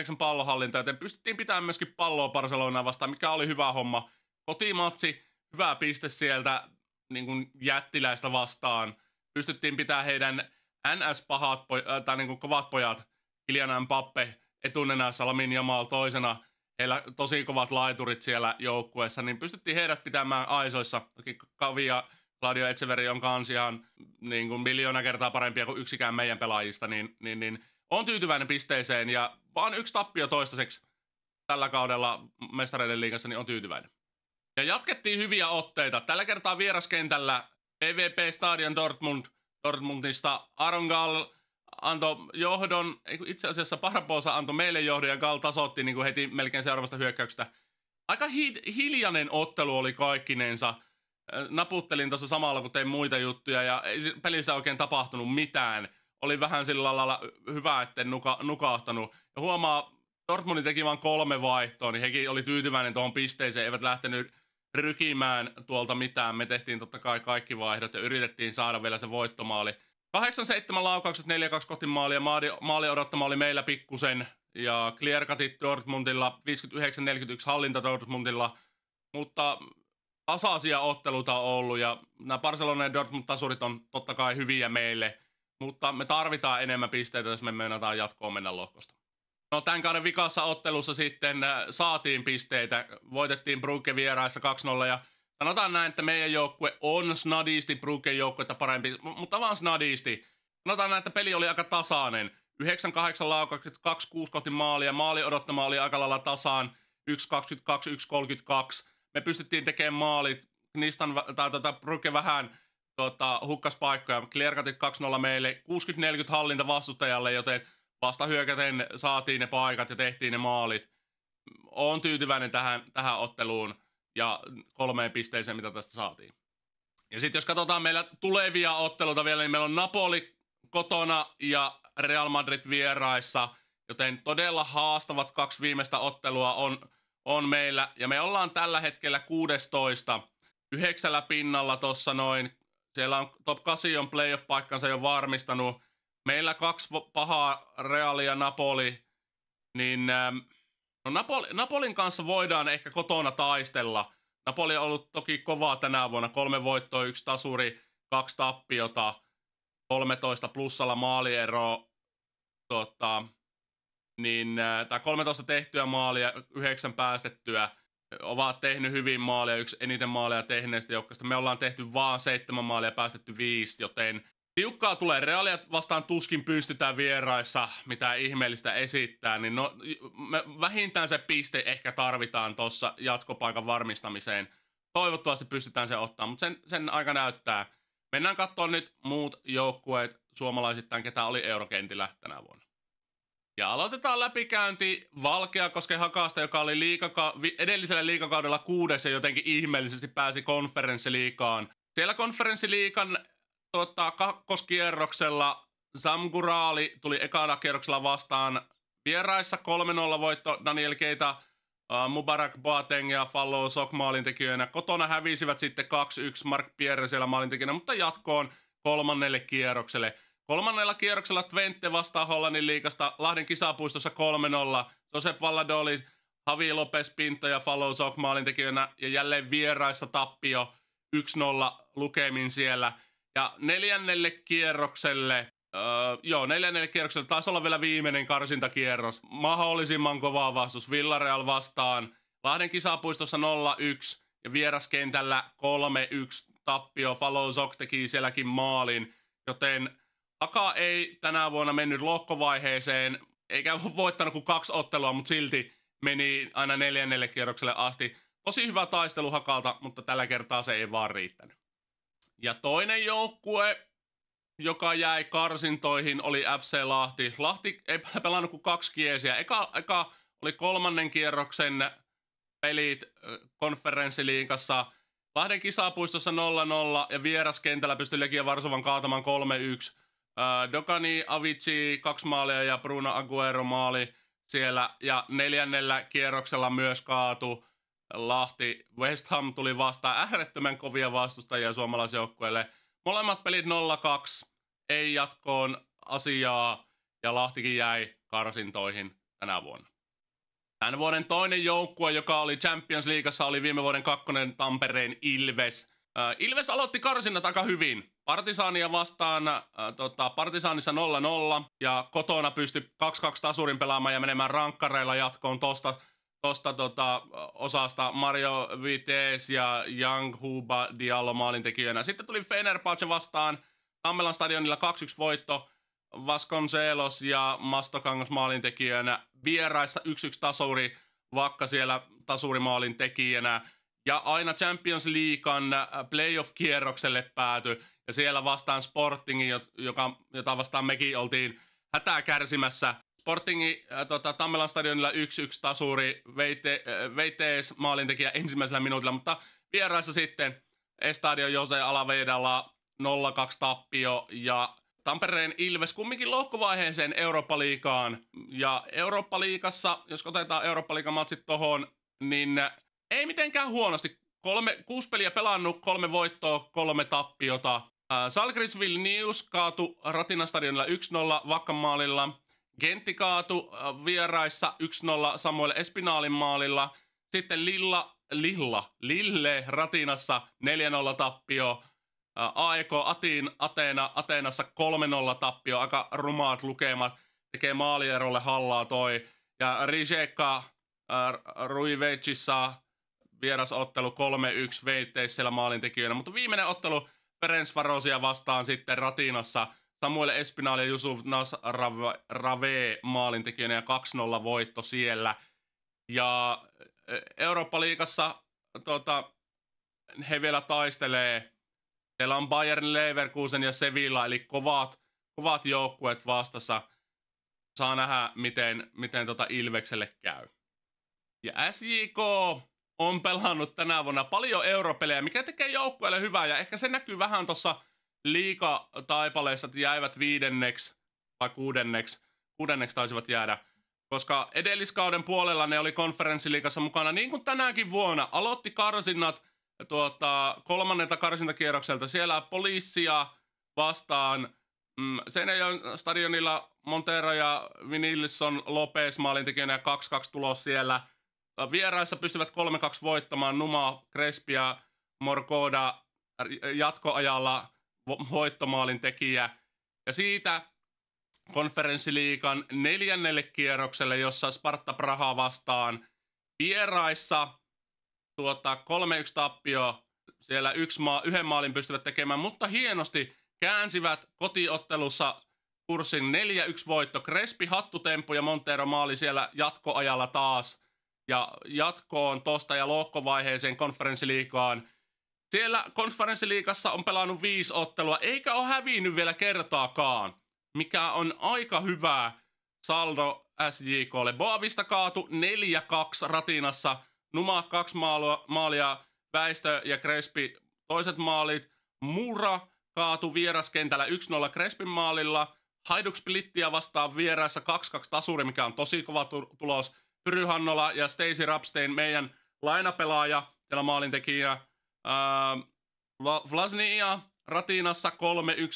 51-49 pallohallinta, joten pystyttiin pitämään myöskin palloa Barcelonaa vastaan, mikä oli hyvä homma. Kotimatsi, hyvä piste sieltä niin kuin jättiläistä vastaan. Pystyttiin pitää heidän NS-pahat äh, tai niin kuin kovat pojat, Kilianan Pappe etunenässä, Lamin Jamal toisena, heillä tosi kovat laiturit siellä joukkueessa, niin pystyttiin heidät pitämään aisoissa. Toki Kavia Claudio Etseveri on kanssa ihan niin kuin miljoona kertaa parempia kuin yksikään meidän pelaajista, niin, niin, niin on tyytyväinen pisteeseen ja vaan yksi tappio toistaiseksi tällä kaudella mestareiden liigassa, niin on tyytyväinen. Ja jatkettiin hyviä otteita. Tällä kertaa vieraskentällä PVP e Stadion Dortmund, Dortmundista Aron Gall antoi johdon, itse asiassa Parpoosa antoi meille johdon ja Gall tasotti niin kuin heti melkein seuraavasta hyökkäyksestä. Aika hi- hiljainen ottelu oli kaikkinensa. Naputtelin tuossa samalla, kun tein muita juttuja ja ei pelissä oikein tapahtunut mitään. Oli vähän sillä lailla hyvä, etten nuka- nukahtanut. Ja huomaa, Dortmundi teki vain kolme vaihtoa, niin hekin oli tyytyväinen tuohon pisteeseen, eivät lähtenyt rykimään tuolta mitään. Me tehtiin totta kai kaikki vaihdot ja yritettiin saada vielä se voittomaali. 8-7 laukaukset, 4-2 kohti maalia. Maali, maali odottama oli meillä pikkusen. Ja clearcutit Dortmundilla, 59-41 hallinta Dortmundilla. Mutta tasaisia otteluita on ollut ja nämä Barcelona ja Dortmund-tasurit on totta kai hyviä meille. Mutta me tarvitaan enemmän pisteitä, jos me mennään jatkoon mennä lohkosta. No tämän kauden vikassa ottelussa sitten äh, saatiin pisteitä. Voitettiin Brugge vieraissa 2-0 ja sanotaan näin, että meidän joukkue on snadisti Bruggen joukkuetta parempi, mutta vaan snadisti. Sanotaan näin, että peli oli aika tasainen. 9-8 laukaukset, 2-6 kohti maalia. Maali odottama oli aika lailla tasaan. 1-22, 1-32. Me pystyttiin tekemään maalit. Knistan, tai tuota, Brugge vähän tuota, hukkas paikkoja. Klerkatit 2-0 meille. 60-40 hallinta vastustajalle, joten vasta hyökäten saatiin ne paikat ja tehtiin ne maalit. Olen tyytyväinen tähän, tähän otteluun ja kolmeen pisteeseen, mitä tästä saatiin. Ja sitten jos katsotaan meillä tulevia otteluita vielä, niin meillä on Napoli kotona ja Real Madrid vieraissa, joten todella haastavat kaksi viimeistä ottelua on, on meillä. Ja me ollaan tällä hetkellä 16 yhdeksällä pinnalla tuossa noin. Siellä on top 8 on playoff-paikkansa jo varmistanut meillä kaksi pahaa realia Napoli, niin ähm, no Napoli, Napolin kanssa voidaan ehkä kotona taistella. Napoli on ollut toki kovaa tänä vuonna. Kolme voittoa, yksi tasuri, kaksi tappiota, 13 plussalla maaliero, tota, niin, äh, tai 13 tehtyä maalia, yhdeksän päästettyä, ovat tehnyt hyvin maalia, yksi eniten maalia tehneistä joukkoista. Me ollaan tehty vaan seitsemän maalia ja päästetty viisi, joten Tiukkaa tulee reaalia vastaan tuskin pystytään vieraissa, mitä ihmeellistä esittää, niin no, me vähintään se piste ehkä tarvitaan tuossa jatkopaikan varmistamiseen. Toivottavasti pystytään se ottaa, mutta sen, sen aika näyttää. Mennään katsomaan nyt muut joukkueet suomalaisittain, ketä oli eurokentillä tänä vuonna. Ja aloitetaan läpikäynti Valkeakosken hakasta, joka oli liikaka- edellisellä liikakaudella kuudes ja jotenkin ihmeellisesti pääsi konferenssiliikaan. Siellä konferenssiliikan tuota, kakkoskierroksella Samguraali tuli ekana kierroksella vastaan vieraissa 3-0 voitto Daniel Keita, Mubarak Boateng ja Fallo Sok maalintekijöinä. Kotona hävisivät sitten 2-1 Mark Pierre siellä maalintekijänä, mutta jatkoon kolmannelle kierrokselle. Kolmannella kierroksella Twente vastaa Hollannin liikasta Lahden kisapuistossa 3-0. Josep Valladolid, Javi Lopez Pinto ja Fallo Sok maalintekijöinä ja jälleen vieraissa tappio 1-0 lukemin siellä – ja neljännelle kierrokselle Öö, joo, neljännelle kierrokselle taisi olla vielä viimeinen karsintakierros. Mahdollisimman kova vastus Villareal vastaan. Lahden kisapuistossa 0-1 ja vieraskentällä 3-1 tappio. Falozok teki sielläkin maalin, joten Aka ei tänä vuonna mennyt lohkovaiheeseen, eikä voittanut kuin kaksi ottelua, mutta silti meni aina neljännelle kierrokselle asti. Tosi hyvä taistelu Hakalta, mutta tällä kertaa se ei vaan riittänyt. Ja toinen joukkue, joka jäi karsintoihin, oli FC Lahti. Lahti ei pelannut kuin kaksi kiesiä. Eka, eka oli kolmannen kierroksen pelit konferenssiliigassa. Lahden kisapuistossa 0-0 ja vieraskentällä pystyi Legia Varsovan kaatamaan 3-1. Dokani, Avici, kaksi maalia ja Bruno Aguero maali siellä. Ja neljännellä kierroksella myös kaatu. Lahti. West Ham tuli vastaan äärettömän kovia vastustajia suomalaisjoukkueelle. Molemmat pelit 0-2, ei jatkoon asiaa ja Lahtikin jäi karsintoihin tänä vuonna. Tämän vuoden toinen joukkue, joka oli Champions Leagueassa, oli viime vuoden kakkonen Tampereen Ilves. Äh, Ilves aloitti karsinnat aika hyvin. Partisaania vastaan, äh, tota, Partisaanissa 0-0 ja kotona pystyi 2-2 tasurin pelaamaan ja menemään rankkareilla jatkoon tosta tuosta tota, osasta Mario Vitees ja Young Huba Diallo maalintekijöinä. Sitten tuli Fenerbahce vastaan Tammelan stadionilla 2-1 voitto. Vasconcelos ja Mastokangos maalintekijänä. Vieraissa 1-1 tasuri, Vakka siellä tasurimaalin tekijänä. Ja aina Champions Leaguean äh, playoff-kierrokselle pääty. Ja siellä vastaan Sportingin, jota vastaan mekin oltiin hätää kärsimässä Sportingi äh, tota, Tammelan stadionilla 1-1 tasuri, veite, äh, maalintekijä ensimmäisellä minuutilla, mutta vieraissa sitten Estadio Jose Alavedalla 0-2 tappio ja Tampereen Ilves kumminkin lohkovaiheeseen Eurooppa-liigaan. Ja Eurooppa-liigassa, jos otetaan Eurooppa-liigan matsit tohon, niin ei mitenkään huonosti. Kolme, kuusi peliä pelannut, kolme voittoa, kolme tappiota. Äh, Salgrisville News kaatu Ratinastadionilla 1-0 Vakkamaalilla. Gentti kaatu äh, vieraissa 1-0 Samuel Espinaalin maalilla. Sitten Lilla, Lilla, Lille Ratinassa 4-0 tappio. Äh, AEK Atin, Ateena, Ateenassa 3-0 tappio. Aika rumaat lukemat. Tekee maalierolle hallaa toi. Ja Rijeka äh, Ruivetsissa vierasottelu 3-1 veitteisellä maalintekijöinä. Mutta viimeinen ottelu Ferencvarosia vastaan sitten Ratinassa – Samuel Espinal ja Jusuf Nasrave maalintekijänä ja 2-0 voitto siellä. Ja eh, Eurooppa-liigassa tota, he vielä taistelee. Siellä on Bayern Leverkusen ja Sevilla, eli kovat, kovat joukkueet vastassa. Saa nähdä, miten, miten tota Ilvekselle käy. Ja SJK on pelannut tänä vuonna paljon europelejä, mikä tekee joukkueelle hyvää ja ehkä se näkyy vähän tuossa – liika taipaleissa jäivät viidenneksi tai kuudenneksi. Kuudenneksi taisivat jäädä, koska edelliskauden puolella ne oli konferenssiliikassa mukana, niin kuin tänäänkin vuonna. Aloitti karsinnat tuota, kolmannelta karsintakierrokselta. Siellä poliisia vastaan mm, Seinäjoen stadionilla Montero ja Vinilson Lopez maalintekijänä 2-2 tulos siellä. Äh, vieraissa pystyvät 3-2 voittamaan Numa, Crespi ja Morkoda jatkoajalla voittomaalin tekijä. Ja siitä konferenssiliikan neljännelle kierrokselle, jossa Sparta Praha vastaan vieraissa tuota, 3-1 tappio. Siellä yksi maa, yhden maalin pystyvät tekemään, mutta hienosti käänsivät kotiottelussa kurssin 4-1 voitto. Crespi, hattutemppu ja Montero maali siellä jatkoajalla taas. Ja jatkoon tosta ja lohkovaiheeseen konferenssiliikaan siellä konferenssiliikassa on pelannut viisi ottelua, eikä ole hävinnyt vielä kertaakaan, mikä on aika hyvä saldo SJKlle. Boavista kaatu 4-2 ratinassa, Numa kaksi maalua, maalia, Väistö ja Crespi toiset maalit, Mura kaatu vieraskentällä 1-0 Crespin maalilla, Haiduk Splittiä vastaan vieraissa 2-2 tasuri, mikä on tosi kova tulos, Pyry Hannola ja Stacy Rapstein, meidän lainapelaaja, siellä maalintekijä, Ähm, Vlasnia Ratinassa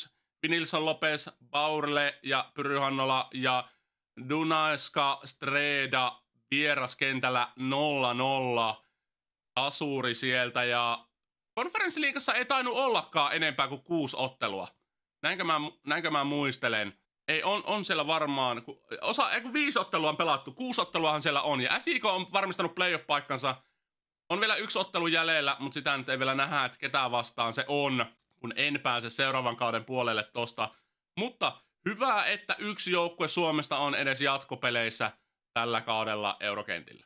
3-1. Vinilson Lopez, Baurle ja Pyryhannola ja Dunaeska Streda vieraskentällä 0-0. Asuri sieltä ja konferenssiliikassa ei tainnut ollakaan enempää kuin kuusi ottelua. Näinkö mä, näinkö mä muistelen? Ei, on, on siellä varmaan, kun, osa, ei, kun viisi ottelua on pelattu, kuusi otteluahan siellä on. Ja SIK on varmistanut playoff-paikkansa on vielä yksi ottelu jäljellä, mutta sitä nyt ei vielä nähdä, että ketä vastaan se on, kun en pääse seuraavan kauden puolelle tosta. Mutta hyvä, että yksi joukkue Suomesta on edes jatkopeleissä tällä kaudella Eurokentillä.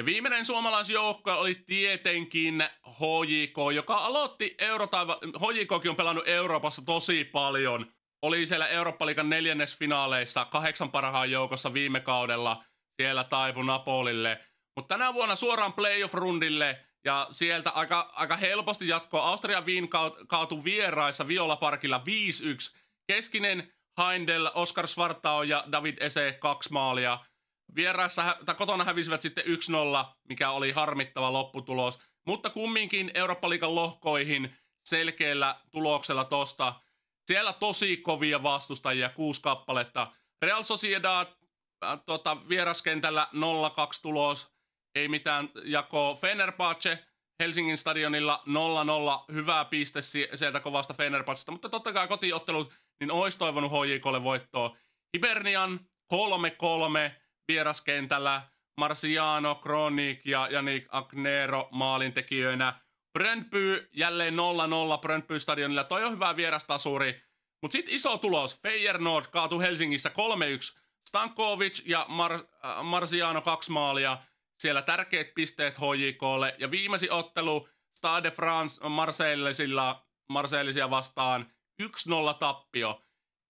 Ja viimeinen suomalaisjoukko oli tietenkin HJK, joka aloitti Eurotaiva... HJKkin on pelannut Euroopassa tosi paljon. Oli siellä Eurooppa-liikan neljännesfinaaleissa kahdeksan parhaan joukossa viime kaudella. Siellä taipu Napolille. Mutta tänä vuonna suoraan playoff-rundille ja sieltä aika, aika helposti jatkoa. Austria Wien kaatu vieraissa Viola Parkilla 5-1. Keskinen Heindel, Oskar Svartao ja David Ese kaksi maalia. Vieraissa, tai kotona hävisivät sitten 1-0, mikä oli harmittava lopputulos. Mutta kumminkin Eurooppa-liigan lohkoihin selkeällä tuloksella tosta. Siellä tosi kovia vastustajia, kuusi kappaletta. Real Sociedad äh, tota, vieraskentällä 0-2 tulos ei mitään jako Fenerbahce Helsingin stadionilla 0-0, hyvää piste sieltä kovasta Fenerbahcesta, mutta totta kai kotiottelut, niin olisi toivonut HJKlle voittoa. Hibernian 3-3 vieraskentällä, Marciano, Kronik ja Janik Agnero maalintekijöinä. Brentby jälleen 0-0 Brentby stadionilla Toi on hyvä vierastasuri. Mutta sitten iso tulos. Feyenoord kaatui Helsingissä 3-1. Stankovic ja Mar- äh, Marciano kaksi maalia. Siellä tärkeät pisteet HJKlle. Ja viimeisin ottelu Stade France Marseillesilla, Marseillisia vastaan 1-0 tappio.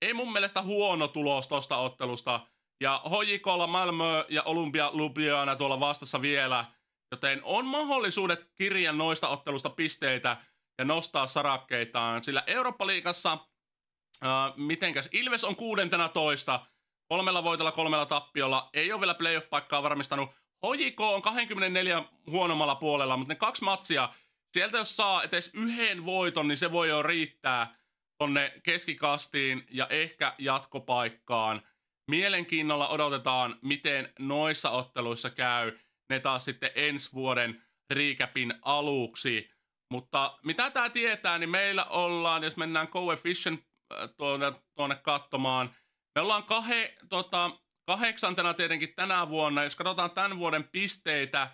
Ei mun mielestä huono tulos tosta ottelusta. Ja HJKlla Malmö ja Olympia Ljubljana tuolla vastassa vielä. Joten on mahdollisuudet kirjan noista ottelusta pisteitä ja nostaa sarakkeitaan. Sillä Eurooppa-liigassa, mitenkäs, Ilves on kuudentena toista, kolmella voitolla, kolmella tappiolla, ei ole vielä playoff-paikkaa varmistanut. HJK on 24 huonommalla puolella, mutta ne kaksi matsia, sieltä jos saa edes yhden voiton, niin se voi jo riittää tonne keskikastiin ja ehkä jatkopaikkaan. Mielenkiinnolla odotetaan, miten noissa otteluissa käy. Ne taas sitten ensi vuoden recapin aluksi. Mutta mitä tämä tietää, niin meillä ollaan, jos mennään coefficient äh, tuonne, tuonne katsomaan, me ollaan kahden tota, Kahdeksantena tietenkin tänä vuonna, jos katsotaan tämän vuoden pisteitä,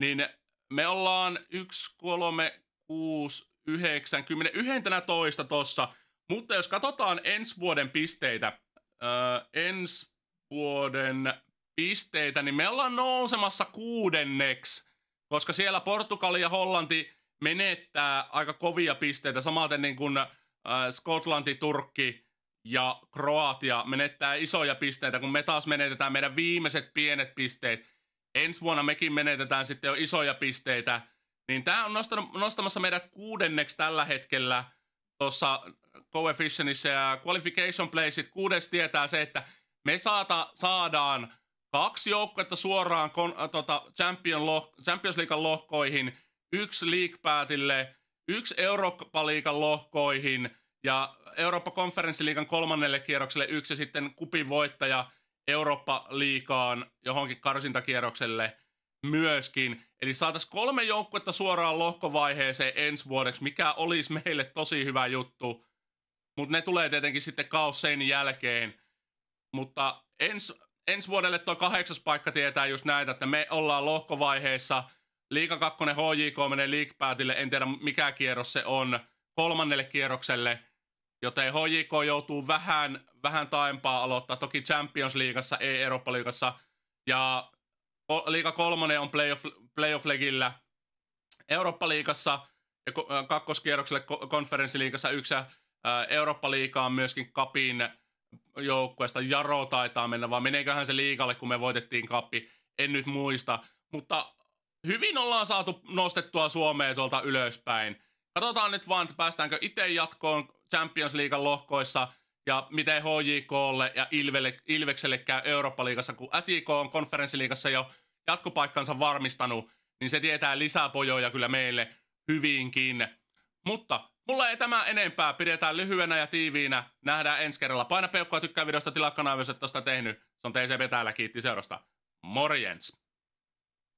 niin me ollaan 1, 3, 6, 9, 10, 11 tuossa. Mutta jos katsotaan ensi vuoden pisteitä, öö, ensi vuoden pisteitä, niin me ollaan nousemassa kuudenneksi, koska siellä Portugali ja Hollanti menettää aika kovia pisteitä, samaten niin kuin äh, Skotlanti, Turkki ja Kroatia menettää isoja pisteitä, kun me taas menetetään meidän viimeiset pienet pisteet. Ensi vuonna mekin menetetään sitten jo isoja pisteitä. Niin tämä on nostanut, nostamassa meidät kuudenneksi tällä hetkellä tuossa coefficientissa ja qualification placeit. Kuudes tietää se, että me saata, saadaan kaksi joukkuetta suoraan kon, ä, äh, tota, Champions, loh, Champions League lohkoihin, yksi League Päätille, yksi Eurooppa-liigan lohkoihin – ja eurooppa konferenssiliikan kolmannelle kierrokselle yksi sitten kupin voittaja Eurooppa-liikaan johonkin karsintakierrokselle myöskin. Eli saataisiin kolme joukkuetta suoraan lohkovaiheeseen ensi vuodeksi, mikä olisi meille tosi hyvä juttu. Mutta ne tulee tietenkin sitten kaos sen jälkeen. Mutta ens, ensi vuodelle tuo kahdeksas paikka tietää just näitä, että me ollaan lohkovaiheessa. Liika 2 HJK menee liikpäätille, en tiedä mikä kierros se on, kolmannelle kierrokselle – joten HJK joutuu vähän, vähän taempaa aloittaa. Toki Champions Leagueassa, ei Eurooppa Liigassa. Ja liiga kolmonen on playoff, playoff legillä. Eurooppa Liigassa ja äh, kakkoskierrokselle konferenssiliigassa yksi äh, Eurooppa Liigaa myöskin kapin joukkueesta. Jaro taitaa mennä, vaan meneeköhän se liigalle, kun me voitettiin kappi. En nyt muista. Mutta hyvin ollaan saatu nostettua Suomea tuolta ylöspäin. Katsotaan nyt vaan, että päästäänkö itse jatkoon Champions League lohkoissa ja miten HJKlle ja Ilvelle, Ilvekselle käy Eurooppa-liigassa, kun SIK on konferenssiliigassa jo jatkopaikkansa varmistanut, niin se tietää lisää pojoja kyllä meille hyvinkin. Mutta mulla ei tämä enempää, pidetään lyhyenä ja tiiviinä, nähdään ensi kerralla. Paina peukkoa, tykkää videosta, tilaa kanavia, jos et tosta tehnyt. Se on TCP täällä, kiitti seurasta. Morjens!